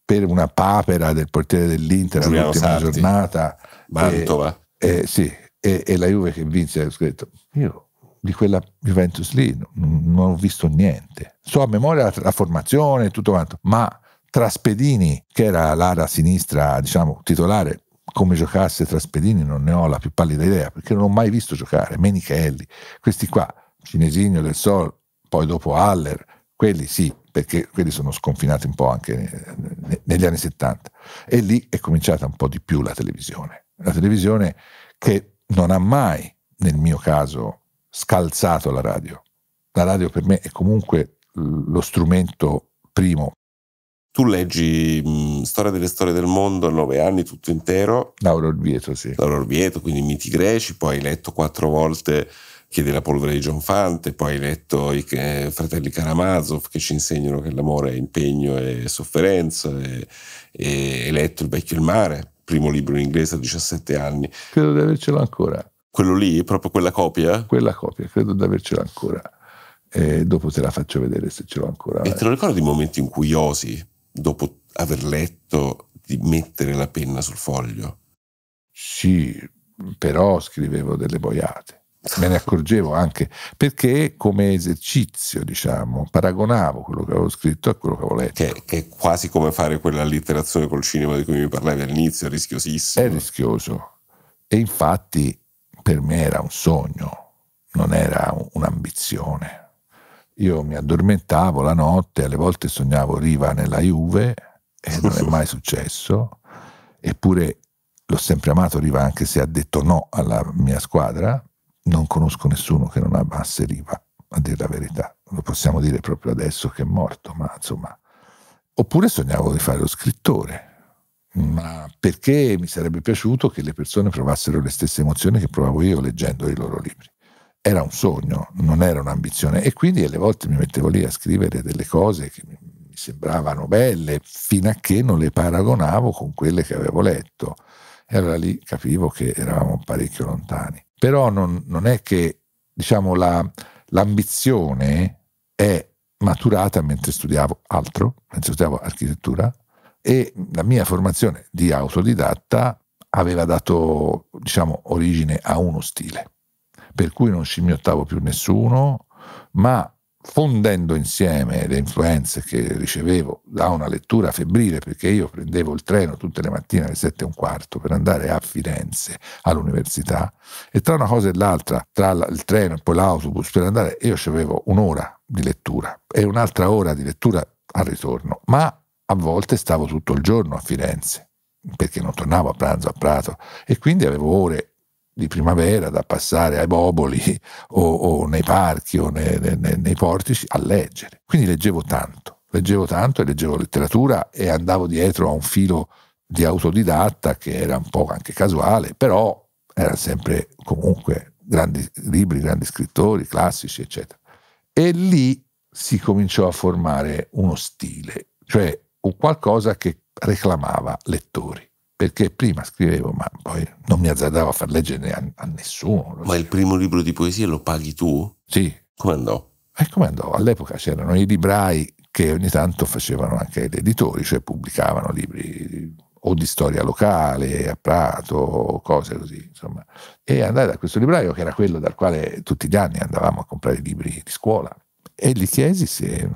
per una papera del portiere dell'Inter Giuliano all'ultima Sarti. giornata. Mantova. E, e, eh, sì, e, e, la Juve che vinse, ho scritto, io di quella Juventus lì non, non ho visto niente. So a memoria la, la formazione e tutto quanto, ma Traspedini, che era l'ara sinistra, diciamo, titolare, come giocasse Traspedini non ne ho la più pallida idea, perché non ho mai visto giocare, Menichelli, questi qua, Cinesigno del Sol, poi dopo Haller, quelli sì, perché quelli sono sconfinati un po' anche eh, negli anni 70. E lì è cominciata un po' di più la televisione. La televisione che non ha mai, nel mio caso, scalzato la radio. La radio per me è comunque lo strumento primo. Tu leggi mh, Storia delle storie del mondo, a nove anni, tutto intero. Lauro Orvieto, sì. Lauro Orvieto, quindi miti greci, poi hai letto quattro volte Chiedi la polvere di John Fante, poi hai letto i eh, fratelli Karamazov che ci insegnano che l'amore è impegno e sofferenza, e, e, hai letto Il vecchio il mare, primo libro in inglese a 17 anni. Credo di avercelo ancora. Quello lì, proprio quella copia? Quella copia, credo di avercelo ancora. E dopo te la faccio vedere se ce l'ho ancora. E te lo ricordi i momenti in cui osi, dopo aver letto, di mettere la penna sul foglio? Sì, però scrivevo delle boiate me ne accorgevo anche perché come esercizio diciamo paragonavo quello che avevo scritto a quello che avevo letto che, che è quasi come fare quella allitterazione col cinema di cui mi parlavi all'inizio è rischiosissimo è rischioso e infatti per me era un sogno non era un'ambizione io mi addormentavo la notte alle volte sognavo Riva nella Juve e non è mai successo eppure l'ho sempre amato Riva anche se ha detto no alla mia squadra non conosco nessuno che non abbassi Riva, a dire la verità. Lo possiamo dire proprio adesso che è morto, ma insomma. Oppure sognavo di fare lo scrittore, ma perché mi sarebbe piaciuto che le persone provassero le stesse emozioni che provavo io leggendo i loro libri. Era un sogno, non era un'ambizione e quindi alle volte mi mettevo lì a scrivere delle cose che mi sembravano belle fino a che non le paragonavo con quelle che avevo letto. E allora lì capivo che eravamo parecchio lontani però non, non è che diciamo, la, l'ambizione è maturata mentre studiavo altro, mentre studiavo architettura e la mia formazione di autodidatta aveva dato diciamo, origine a uno stile, per cui non scimmiottavo più nessuno, ma fondendo insieme le influenze che ricevevo da una lettura febbrile, perché io prendevo il treno tutte le mattine alle 7 e un quarto per andare a Firenze all'università, e tra una cosa e l'altra, tra il treno e poi l'autobus per andare, io avevo un'ora di lettura e un'altra ora di lettura al ritorno, ma a volte stavo tutto il giorno a Firenze perché non tornavo a pranzo a Prato e quindi avevo ore di primavera da passare ai boboli o, o nei parchi o nei, nei, nei portici a leggere. Quindi leggevo tanto, leggevo tanto e leggevo letteratura e andavo dietro a un filo di autodidatta che era un po' anche casuale, però era sempre comunque grandi libri, grandi scrittori, classici, eccetera. E lì si cominciò a formare uno stile, cioè un qualcosa che reclamava lettori perché prima scrivevo, ma poi non mi azzardavo a far leggere a, a nessuno. Ma il primo libro di poesia lo paghi tu? Sì. Come andò? E come andò? All'epoca c'erano i librai che ogni tanto facevano anche gli editori, cioè pubblicavano libri o di storia locale, a Prato, cose così, insomma. E andai da questo libraio, che era quello dal quale tutti gli anni andavamo a comprare i libri di scuola, e gli chiesi se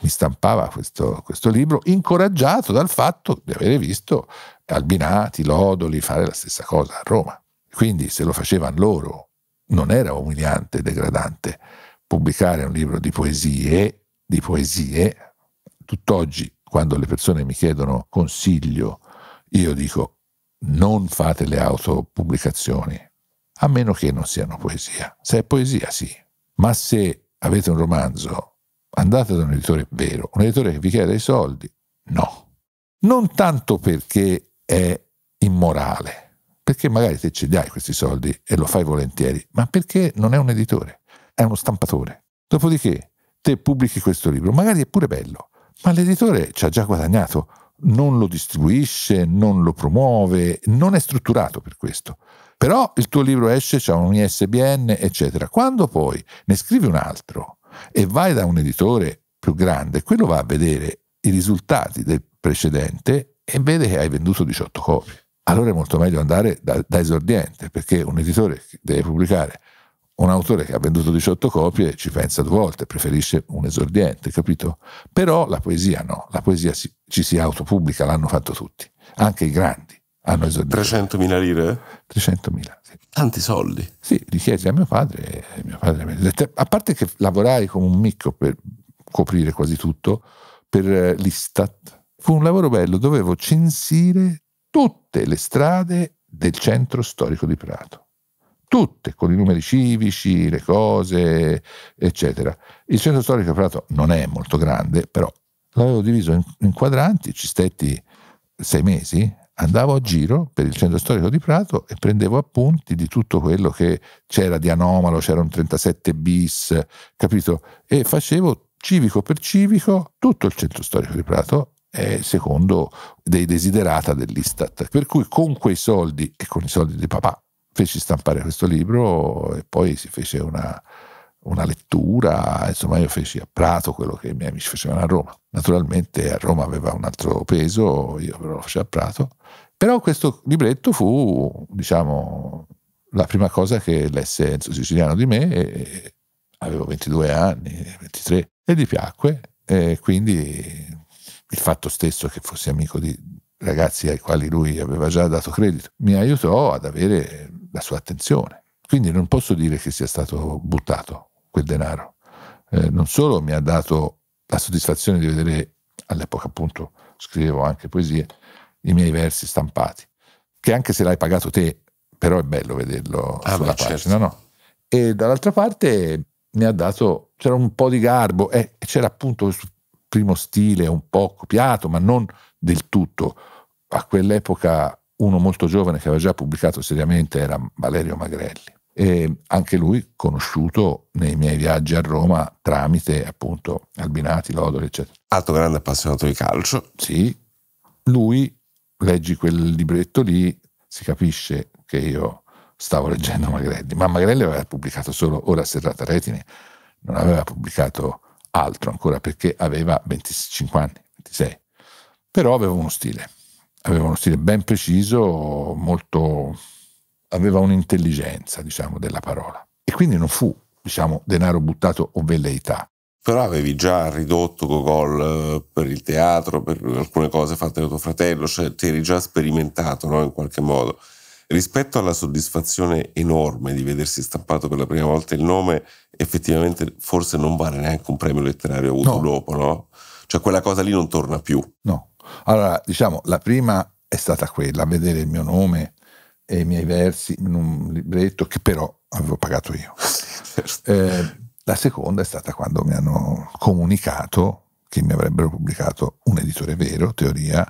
mi stampava questo, questo libro, incoraggiato dal fatto di avere visto Albinati, Lodoli, fare la stessa cosa a Roma. Quindi se lo facevano loro, non era umiliante, degradante pubblicare un libro di poesie, di poesie. Tutt'oggi, quando le persone mi chiedono consiglio, io dico non fate le autopubblicazioni, a meno che non siano poesia. Se è poesia, sì. Ma se avete un romanzo, andate da un editore vero, un editore che vi chiede i soldi, no. Non tanto perché è immorale. Perché magari te ce li hai questi soldi e lo fai volentieri, ma perché non è un editore, è uno stampatore. Dopodiché te pubblichi questo libro, magari è pure bello, ma l'editore ci ha già guadagnato, non lo distribuisce, non lo promuove, non è strutturato per questo. Però il tuo libro esce, c'è un ISBN, eccetera. Quando poi ne scrivi un altro e vai da un editore più grande, quello va a vedere i risultati del precedente e vede che hai venduto 18 copie. Allora è molto meglio andare da, da esordiente, perché un editore deve pubblicare un autore che ha venduto 18 copie ci pensa due volte, preferisce un esordiente, capito? Però la poesia no, la poesia si, ci si autopubblica, l'hanno fatto tutti, anche i grandi hanno esordito. 300.000 lire? 300.000, sì. Tanti soldi? Sì, li chiesi a mio padre e mio padre mi ha detto, a parte che lavorai come un micco per coprire quasi tutto, per eh, l'Istat, Fu un lavoro bello, dovevo censire tutte le strade del centro storico di Prato. Tutte, con i numeri civici, le cose, eccetera. Il centro storico di Prato non è molto grande, però l'avevo diviso in, in quadranti, ci stetti sei mesi, andavo a giro per il centro storico di Prato e prendevo appunti di tutto quello che c'era di anomalo, c'era un 37 bis, capito? E facevo civico per civico tutto il centro storico di Prato è secondo dei desiderata dell'Istat. Per cui con quei soldi e con i soldi di papà feci stampare questo libro e poi si fece una, una lettura, insomma io feci a Prato quello che i miei amici facevano a Roma. Naturalmente a Roma aveva un altro peso, io però lo facevo a Prato, però questo libretto fu, diciamo, la prima cosa che lesse Enzo Siciliano di me, e avevo 22 anni, 23, e gli piacque, e quindi il fatto stesso che fossi amico di ragazzi ai quali lui aveva già dato credito, mi aiutò ad avere la sua attenzione. Quindi non posso dire che sia stato buttato quel denaro. Eh, non solo mi ha dato la soddisfazione di vedere, all'epoca appunto scrivevo anche poesie, i miei versi stampati, che anche se l'hai pagato te, però è bello vederlo ah, sulla beh, pagina, certo. no? E dall'altra parte mi ha dato, c'era un po' di garbo, e eh, c'era appunto primo stile un po' copiato, ma non del tutto. A quell'epoca uno molto giovane che aveva già pubblicato seriamente era Valerio Magrelli. E anche lui conosciuto nei miei viaggi a Roma tramite appunto Albinati, Lodoli, eccetera. Altro grande appassionato di calcio. Sì, lui, leggi quel libretto lì, si capisce che io stavo leggendo Magrelli, ma Magrelli aveva pubblicato solo Ora Serrata Retine, non aveva pubblicato altro ancora perché aveva 25 anni, 26, però aveva uno stile, aveva uno stile ben preciso, molto, aveva un'intelligenza diciamo, della parola e quindi non fu diciamo, denaro buttato o velleità. Però avevi già ridotto Gogol eh, per il teatro, per alcune cose fatte da tuo fratello, cioè ti eri già sperimentato no? in qualche modo rispetto alla soddisfazione enorme di vedersi stampato per la prima volta il nome, effettivamente forse non vale neanche un premio letterario avuto no. dopo, no? Cioè quella cosa lì non torna più. No. Allora, diciamo, la prima è stata quella, vedere il mio nome e i miei versi in un libretto che però avevo pagato io. certo. eh, la seconda è stata quando mi hanno comunicato che mi avrebbero pubblicato un editore vero, teoria,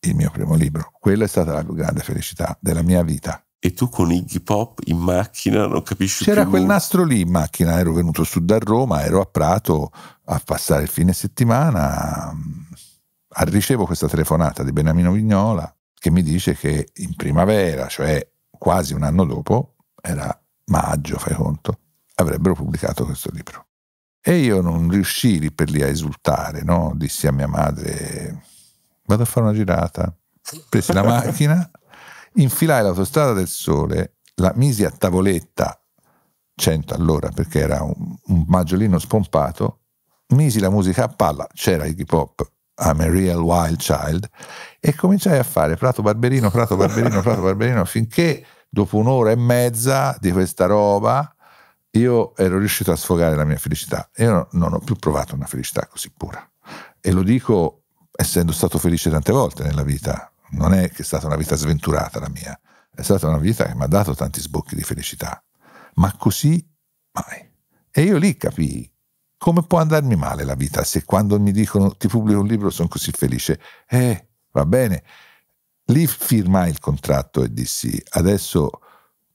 il mio primo libro. Quella è stata la più grande felicità della mia vita. E tu con Iggy Pop in macchina non capisci C'era più... quel nastro lì in macchina, ero venuto su da Roma, ero a Prato a passare il fine settimana, mm, ricevo questa telefonata di Benamino Vignola che mi dice che in primavera, cioè quasi un anno dopo, era maggio, fai conto, avrebbero pubblicato questo libro. E io non riuscii lì per lì a esultare, no? dissi a mia madre, vado a fare una girata. Presi la macchina, infilai l'autostrada del sole, la misi a tavoletta 100 all'ora perché era un, un maggiolino spompato, misi la musica a palla, c'era il hip hop, I'm a real wild child, e cominciai a fare prato barberino, prato barberino, prato barberino, finché dopo un'ora e mezza di questa roba io ero riuscito a sfogare la mia felicità. Io non ho più provato una felicità così pura. E lo dico essendo stato felice tante volte nella vita, non è che è stata una vita sventurata la mia, è stata una vita che mi ha dato tanti sbocchi di felicità, ma così mai. E io lì capii come può andarmi male la vita se quando mi dicono ti pubblico un libro sono così felice. Eh, va bene. Lì firmai il contratto e dissi adesso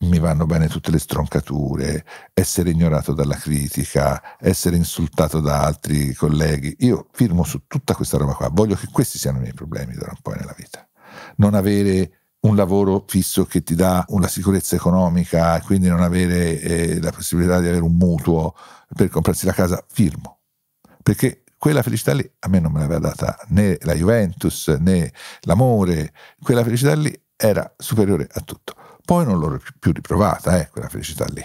mi vanno bene tutte le stroncature, essere ignorato dalla critica, essere insultato da altri colleghi. Io firmo su tutta questa roba qua. Voglio che questi siano i miei problemi d'ora in poi nella vita. Non avere un lavoro fisso che ti dà una sicurezza economica, quindi non avere eh, la possibilità di avere un mutuo per comprarsi la casa, firmo. Perché quella felicità lì a me non me l'aveva data né la Juventus né l'amore, quella felicità lì era superiore a tutto. Poi non l'ho più riprovata, eh, quella felicità lì,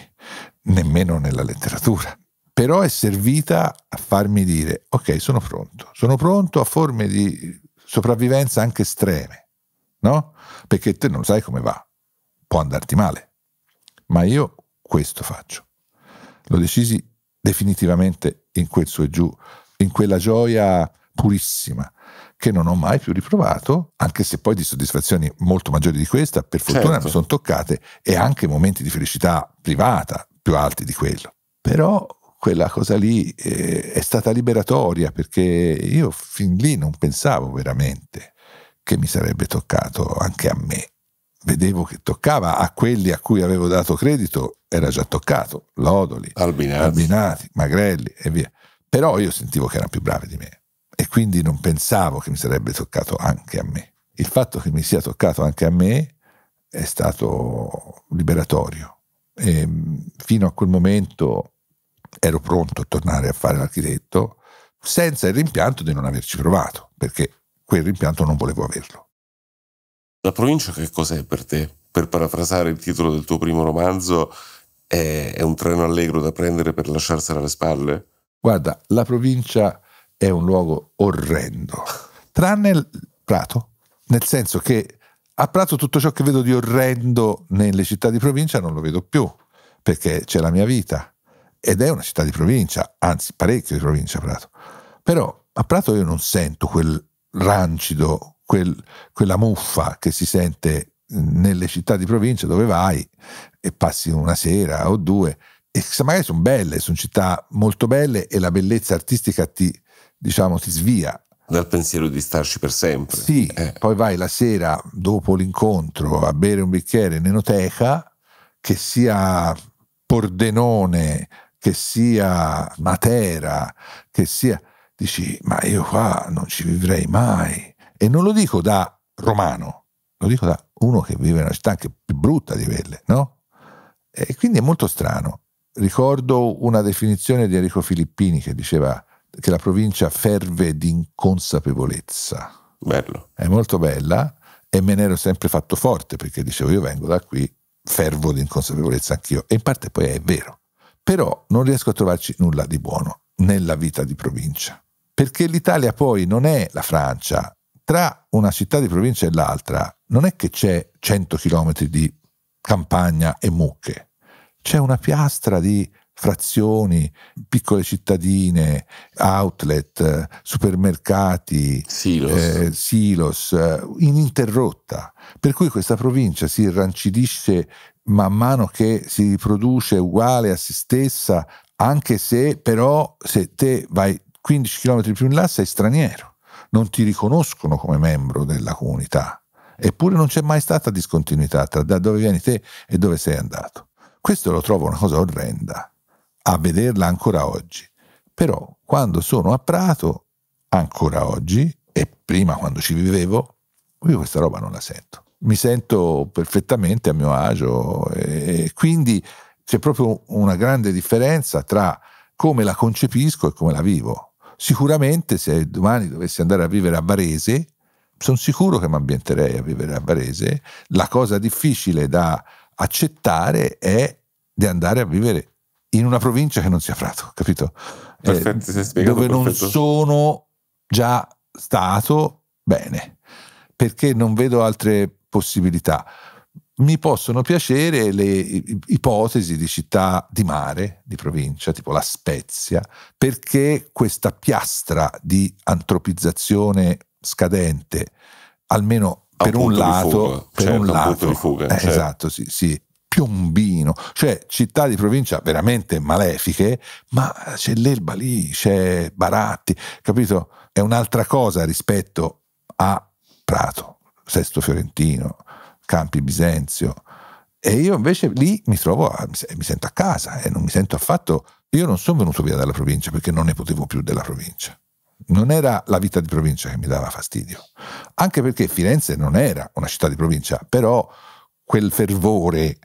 nemmeno nella letteratura. Però è servita a farmi dire, ok, sono pronto, sono pronto a forme di sopravvivenza anche estreme, no? Perché te non sai come va, può andarti male. Ma io questo faccio. Lo decisi definitivamente in quel suo e giù, in quella gioia purissima, che non ho mai più riprovato, anche se poi di soddisfazioni molto maggiori di questa, per fortuna certo. non sono toccate, e anche momenti di felicità privata più alti di quello. Però quella cosa lì eh, è stata liberatoria perché io fin lì non pensavo veramente che mi sarebbe toccato anche a me. Vedevo che toccava a quelli a cui avevo dato credito, era già toccato, Lodoli, Albinati, Albinati Magrelli e via. Però io sentivo che erano più bravi di me e quindi non pensavo che mi sarebbe toccato anche a me. Il fatto che mi sia toccato anche a me è stato liberatorio. E ehm, fino a quel momento ero pronto a tornare a fare l'architetto senza il rimpianto di non averci provato, perché quel rimpianto non volevo averlo. La provincia che cos'è per te? Per parafrasare il titolo del tuo primo romanzo, è, un treno allegro da prendere per lasciarsela alle spalle? Guarda, la provincia è un luogo orrendo, tranne il Prato, nel senso che a Prato tutto ciò che vedo di orrendo nelle città di provincia non lo vedo più, perché c'è la mia vita ed è una città di provincia, anzi parecchio di provincia Prato. Però a Prato io non sento quel rancido, quel, quella muffa che si sente nelle città di provincia dove vai e passi una sera o due e magari sono belle, sono città molto belle e la bellezza artistica ti, diciamo, si svia dal pensiero di starci per sempre. Sì, eh. poi vai la sera dopo l'incontro a bere un bicchiere in enoteca, che sia Pordenone, che sia Matera, che sia... Dici, ma io qua non ci vivrei mai. E non lo dico da romano, lo dico da uno che vive in una città anche più brutta di quelle, no? E quindi è molto strano. Ricordo una definizione di Enrico Filippini che diceva che la provincia ferve di inconsapevolezza. Bello. È molto bella e me ne ero sempre fatto forte perché dicevo io vengo da qui, fervo di inconsapevolezza anch'io. E in parte poi è vero. Però non riesco a trovarci nulla di buono nella vita di provincia. Perché l'Italia poi non è la Francia. Tra una città di provincia e l'altra non è che c'è 100 km di campagna e mucche. C'è una piastra di frazioni, piccole cittadine, outlet, supermercati, silos, eh, silos eh, ininterrotta. Per cui questa provincia si irrancidisce man mano che si riproduce uguale a se stessa, anche se però se te vai 15 km più in là sei straniero, non ti riconoscono come membro della comunità, eppure non c'è mai stata discontinuità tra da dove vieni te e dove sei andato. Questo lo trovo una cosa orrenda a vederla ancora oggi. Però quando sono a Prato, ancora oggi, e prima quando ci vivevo, io questa roba non la sento. Mi sento perfettamente a mio agio e quindi c'è proprio una grande differenza tra come la concepisco e come la vivo. Sicuramente se domani dovessi andare a vivere a Varese, sono sicuro che mi ambienterei a vivere a Varese. La cosa difficile da accettare è di andare a vivere in una provincia che non sia Frato, capito? Eh, perfetto, eh, spiegato, dove perfetto. non sono già stato bene, perché non vedo altre possibilità. Mi possono piacere le ipotesi di città di mare, di provincia, tipo La Spezia, perché questa piastra di antropizzazione scadente, almeno per un, un lato, per certo, un lato, fuga, eh, certo. esatto, sì, sì, Piombino, cioè città di provincia veramente malefiche, ma c'è l'Elba lì, c'è Baratti, capito? È un'altra cosa rispetto a Prato, Sesto Fiorentino, Campi Bisenzio. E io invece lì mi trovo, a, mi sento a casa e non mi sento affatto, io non sono venuto via dalla provincia perché non ne potevo più della provincia. Non era la vita di provincia che mi dava fastidio, anche perché Firenze non era una città di provincia, però quel fervore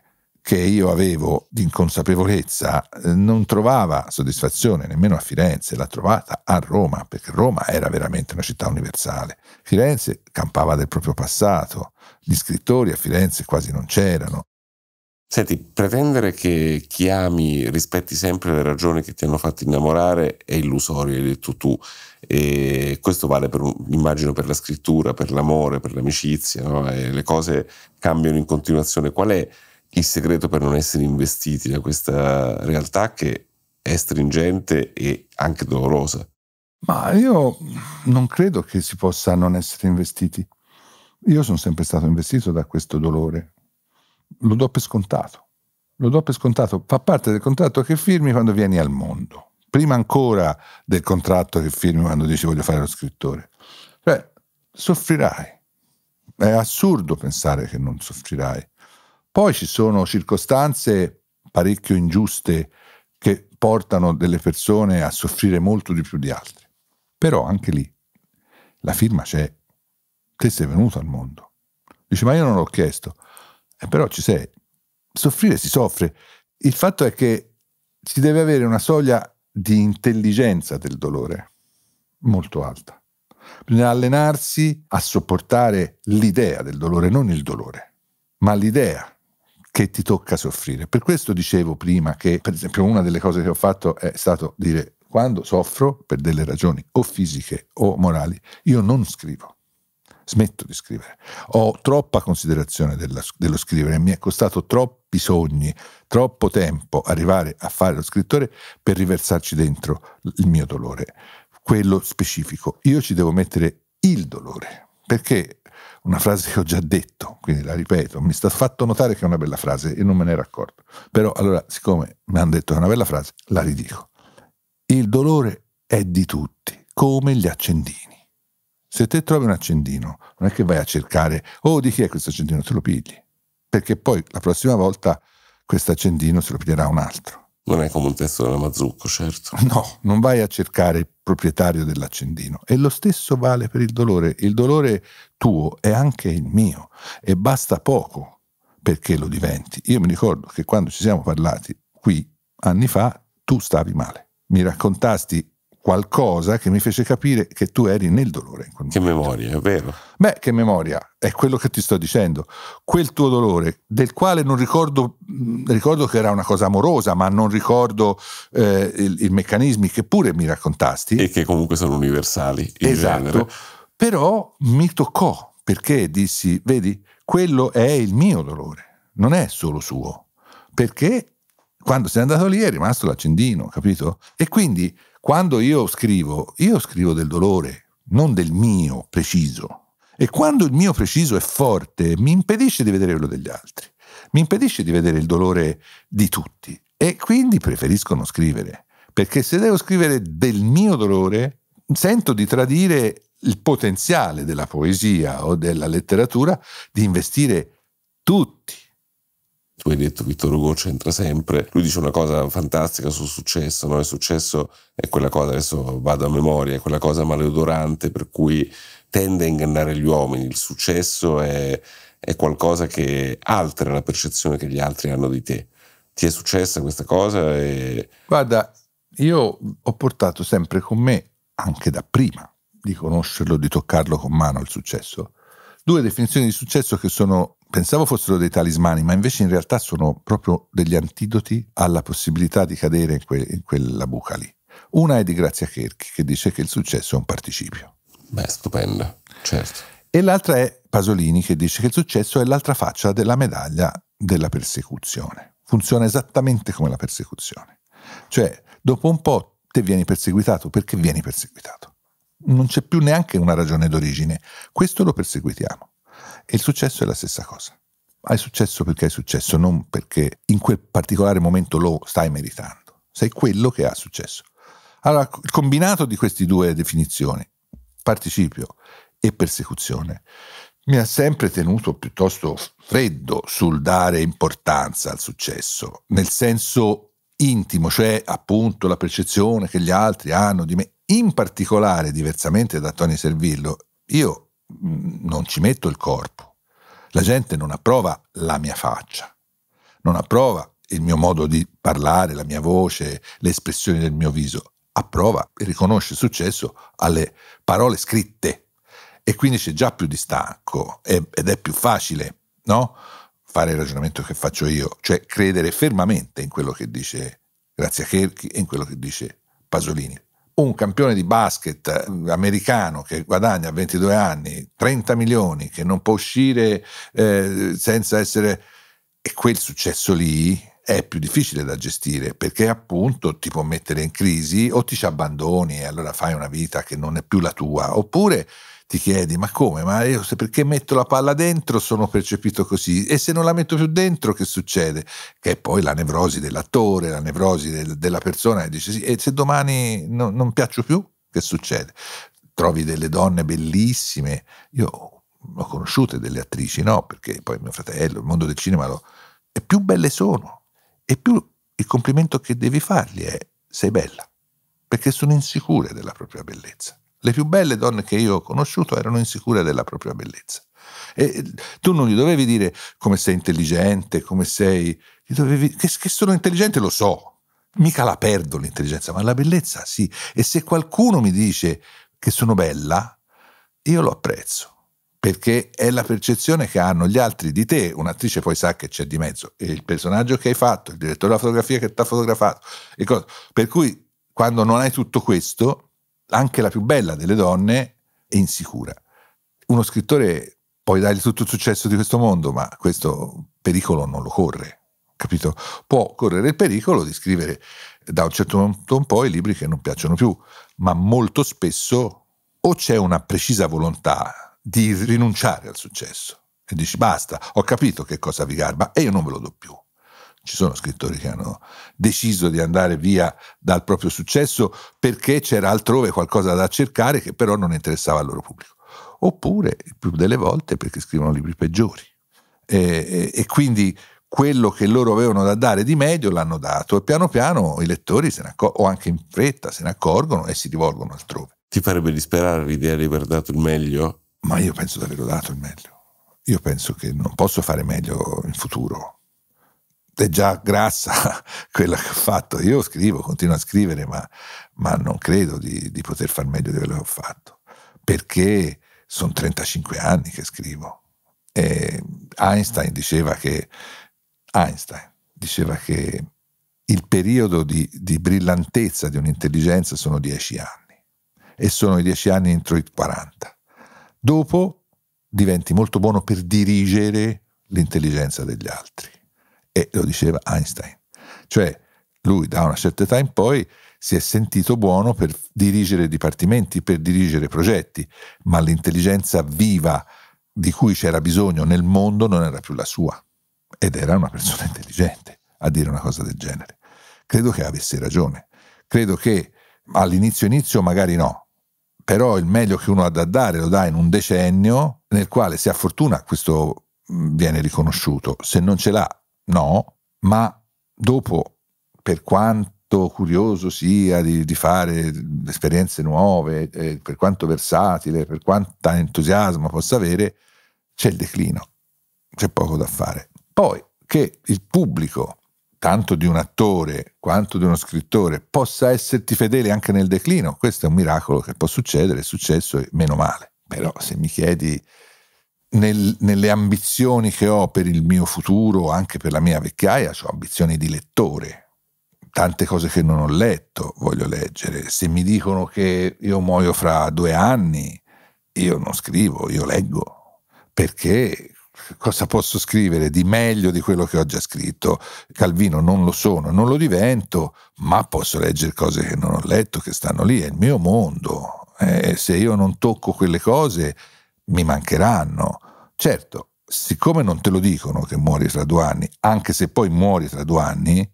che io avevo di inconsapevolezza eh, non trovava soddisfazione nemmeno a Firenze, l'ha trovata a Roma, perché Roma era veramente una città universale. Firenze campava del proprio passato, gli scrittori a Firenze quasi non c'erano. Senti, pretendere che chi ami rispetti sempre le ragioni che ti hanno fatto innamorare è illusorio, hai detto tu. E questo vale, per, immagino, per la scrittura, per l'amore, per l'amicizia. No? le cose cambiano in continuazione. Qual è il segreto per non essere investiti da questa realtà che è stringente e anche dolorosa. Ma io non credo che si possa non essere investiti. Io sono sempre stato investito da questo dolore. Lo do per scontato. Lo do per scontato. Fa parte del contratto che firmi quando vieni al mondo. Prima ancora del contratto che firmi quando dici voglio fare lo scrittore. Cioè, soffrirai. È assurdo pensare che non soffrirai. Poi ci sono circostanze parecchio ingiuste che portano delle persone a soffrire molto di più di altre. Però anche lì la firma c'è. Te sei venuto al mondo. Dice, ma io non l'ho chiesto. Eh, però ci sei. Soffrire si soffre. Il fatto è che si deve avere una soglia di intelligenza del dolore molto alta. Bisogna allenarsi a sopportare l'idea del dolore, non il dolore, ma l'idea che ti tocca soffrire. Per questo dicevo prima che, per esempio, una delle cose che ho fatto è stato dire quando soffro per delle ragioni o fisiche o morali, io non scrivo. Smetto di scrivere. Ho troppa considerazione della, dello scrivere, mi è costato troppi sogni, troppo tempo arrivare a fare lo scrittore per riversarci dentro il mio dolore, quello specifico. Io ci devo mettere il dolore, perché una frase che ho già detto, quindi la ripeto, mi sta fatto notare che è una bella frase e non me ne ero accorto. Però allora, siccome mi hanno detto che è una bella frase, la ridico. Il dolore è di tutti, come gli accendini. Se te trovi un accendino, non è che vai a cercare, oh di chi è questo accendino, te lo pigli, perché poi la prossima volta questo accendino se lo piglierà un altro. Non è come un testo della Mazzucco, certo. No, non vai a cercare il proprietario dell'accendino. E lo stesso vale per il dolore. Il dolore tuo è anche il mio e basta poco perché lo diventi. Io mi ricordo che quando ci siamo parlati qui anni fa, tu stavi male. Mi raccontasti qualcosa che mi fece capire che tu eri nel dolore. che memoria, è vero. Beh, che memoria, è quello che ti sto dicendo. Quel tuo dolore, del quale non ricordo, ricordo che era una cosa amorosa, ma non ricordo eh, i, meccanismi che pure mi raccontasti. E che comunque sono universali. esatto. Genere. Però mi toccò perché dissi, vedi, quello è il mio dolore, non è solo suo. Perché quando sei andato lì è rimasto l'accendino, capito? E quindi quando io scrivo, io scrivo del dolore, non del mio preciso. E quando il mio preciso è forte, mi impedisce di vedere quello degli altri, mi impedisce di vedere il dolore di tutti. E quindi preferisco non scrivere, perché se devo scrivere del mio dolore, sento di tradire il potenziale della poesia o della letteratura di investire tutti tu hai detto Vittor Hugo c'entra sempre, lui dice una cosa fantastica sul successo, no? il successo è quella cosa, adesso vado a memoria, è quella cosa maleodorante per cui tende a ingannare gli uomini, il successo è, è qualcosa che altera la percezione che gli altri hanno di te. Ti è successa questa cosa? E... Guarda, io ho portato sempre con me, anche da prima di conoscerlo, di toccarlo con mano il successo, due definizioni di successo che sono Pensavo fossero dei talismani, ma invece in realtà sono proprio degli antidoti alla possibilità di cadere in, que- in quella buca lì. Una è di Grazia Cherchi, che dice che il successo è un participio. Beh, stupenda, certo. E l'altra è Pasolini, che dice che il successo è l'altra faccia della medaglia della persecuzione. Funziona esattamente come la persecuzione. Cioè, dopo un po' te vieni perseguitato perché vieni perseguitato. Non c'è più neanche una ragione d'origine. Questo lo perseguitiamo. E il successo è la stessa cosa. Hai successo perché hai successo, non perché in quel particolare momento lo stai meritando. Sei quello che ha successo. Allora, il combinato di queste due definizioni, participio e persecuzione, mi ha sempre tenuto piuttosto freddo sul dare importanza al successo, nel senso intimo, cioè appunto la percezione che gli altri hanno di me. In particolare, diversamente da Tony Servillo, io Mm, non ci metto il corpo. La gente non approva la mia faccia, non approva il mio modo di parlare, la mia voce, le espressioni del mio viso. Approva e riconosce successo alle parole scritte. E quindi c'è già più distacco ed è più facile no? fare il ragionamento che faccio io, cioè credere fermamente in quello che dice Grazia Cherchi e in quello che dice Pasolini un campione di basket eh, americano che guadagna a 22 anni 30 milioni, che non può uscire eh, senza essere... E quel successo lì è più difficile da gestire perché appunto ti può mettere in crisi o ti ci abbandoni e allora fai una vita che non è più la tua, oppure ti chiedi ma come, ma io se perché metto la palla dentro sono percepito così e se non la metto più dentro che succede? Che è poi la nevrosi dell'attore, la nevrosi del, della persona e dici sì, e se domani no, non piaccio più che succede? Trovi delle donne bellissime, io ho conosciute delle attrici, no? Perché poi mio fratello, il mondo del cinema lo... E più belle sono, e più il complimento che devi fargli è sei bella, perché sono insicure della propria bellezza. Le più belle donne che io ho conosciuto erano insicure della propria bellezza. E tu non gli dovevi dire come sei intelligente, come sei... Dovevi, che, che sono intelligente lo so, mica la perdo l'intelligenza, ma la bellezza sì. E se qualcuno mi dice che sono bella, io lo apprezzo perché è la percezione che hanno gli altri di te, un'attrice poi sa che c'è di mezzo, il personaggio che hai fatto, il direttore della fotografia che ti ha fotografato, per cui quando non hai tutto questo, anche la più bella delle donne è insicura. Uno scrittore può dargli tutto il successo di questo mondo, ma questo pericolo non lo corre, capito? Può correre il pericolo di scrivere da un certo momento in poi libri che non piacciono più, ma molto spesso o c'è una precisa volontà di rinunciare al successo e dici basta, ho capito che cosa vi garba e io non ve lo do più. Ci sono scrittori che hanno deciso di andare via dal proprio successo perché c'era altrove qualcosa da cercare che però non interessava al loro pubblico. Oppure, più delle volte, perché scrivono libri peggiori. E, e, e quindi quello che loro avevano da dare di meglio l'hanno dato e piano piano i lettori se ne accor- o anche in fretta se ne accorgono e si rivolgono altrove. Ti farebbe disperare l'idea di aver dato il meglio ma io penso di averlo dato il meglio. Io penso che non posso fare meglio in futuro. È già grassa quella che ho fatto. Io scrivo, continuo a scrivere, ma, ma non credo di, di poter far meglio di quello che ho fatto. Perché sono 35 anni che scrivo. E Einstein diceva che Einstein diceva che il periodo di, di brillantezza di un'intelligenza sono 10 anni e sono i 10 anni entro i 40. Dopo diventi molto buono per dirigere l'intelligenza degli altri. E lo diceva Einstein. Cioè, lui da una certa età in poi si è sentito buono per dirigere dipartimenti, per dirigere progetti, ma l'intelligenza viva di cui c'era bisogno nel mondo non era più la sua. Ed era una persona intelligente a dire una cosa del genere. Credo che avesse ragione. Credo che all'inizio inizio magari no, però il meglio che uno ha da dare lo dà in un decennio nel quale se ha fortuna questo mm, viene riconosciuto, se non ce l'ha no, ma dopo per quanto curioso sia di, di fare esperienze nuove, eh, per quanto versatile, per quanto entusiasmo possa avere, c'è il declino, c'è poco da fare. Poi che il pubblico tanto di un attore quanto di uno scrittore, possa esserti fedele anche nel declino, questo è un miracolo che può succedere, è successo e meno male. Però se mi chiedi nel, nelle ambizioni che ho per il mio futuro, anche per la mia vecchiaia, ho ambizioni di lettore, tante cose che non ho letto voglio leggere. Se mi dicono che io muoio fra due anni, io non scrivo, io leggo, perché cosa posso scrivere di meglio di quello che ho già scritto? Calvino non lo sono, non lo divento, ma posso leggere cose che non ho letto, che stanno lì, è il mio mondo. Eh, se io non tocco quelle cose, mi mancheranno. Certo, siccome non te lo dicono che muori tra due anni, anche se poi muori tra due anni,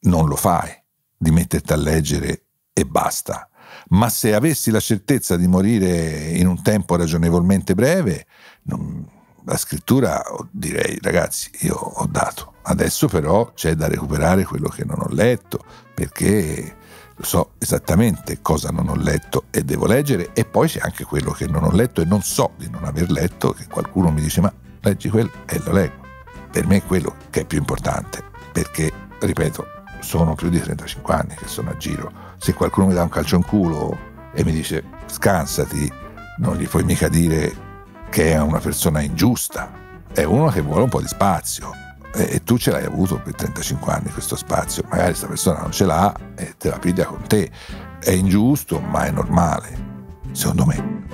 non lo fai di metterti a leggere e basta. Ma se avessi la certezza di morire in un tempo ragionevolmente breve, non, la scrittura direi ragazzi io ho dato, adesso però c'è da recuperare quello che non ho letto perché so esattamente cosa non ho letto e devo leggere e poi c'è anche quello che non ho letto e non so di non aver letto che qualcuno mi dice ma leggi quello e lo leggo. Per me è quello che è più importante perché, ripeto, sono più di 35 anni che sono a giro. Se qualcuno mi dà un calcio in culo e mi dice scansati, non gli puoi mica dire che è una persona ingiusta, è uno che vuole un po' di spazio. E, e tu ce l'hai avuto per 35 anni questo spazio, magari questa persona non ce l'ha e te la piglia con te. È ingiusto, ma è normale, secondo me.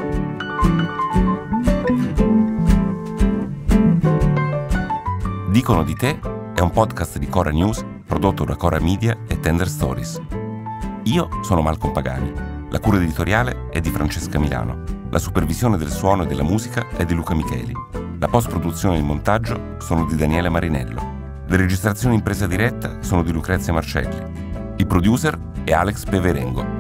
Dicono di te è un podcast di Cora News prodotto da Cora Media e Tender Stories. Io sono Malcolm Pagani. La cura editoriale è di Francesca Milano. La supervisione del suono e della musica è di Luca Micheli. La post-produzione e il montaggio sono di Daniele Marinello. Le registrazioni in presa diretta sono di Lucrezia Marcelli. Il producer è Alex Beverengo.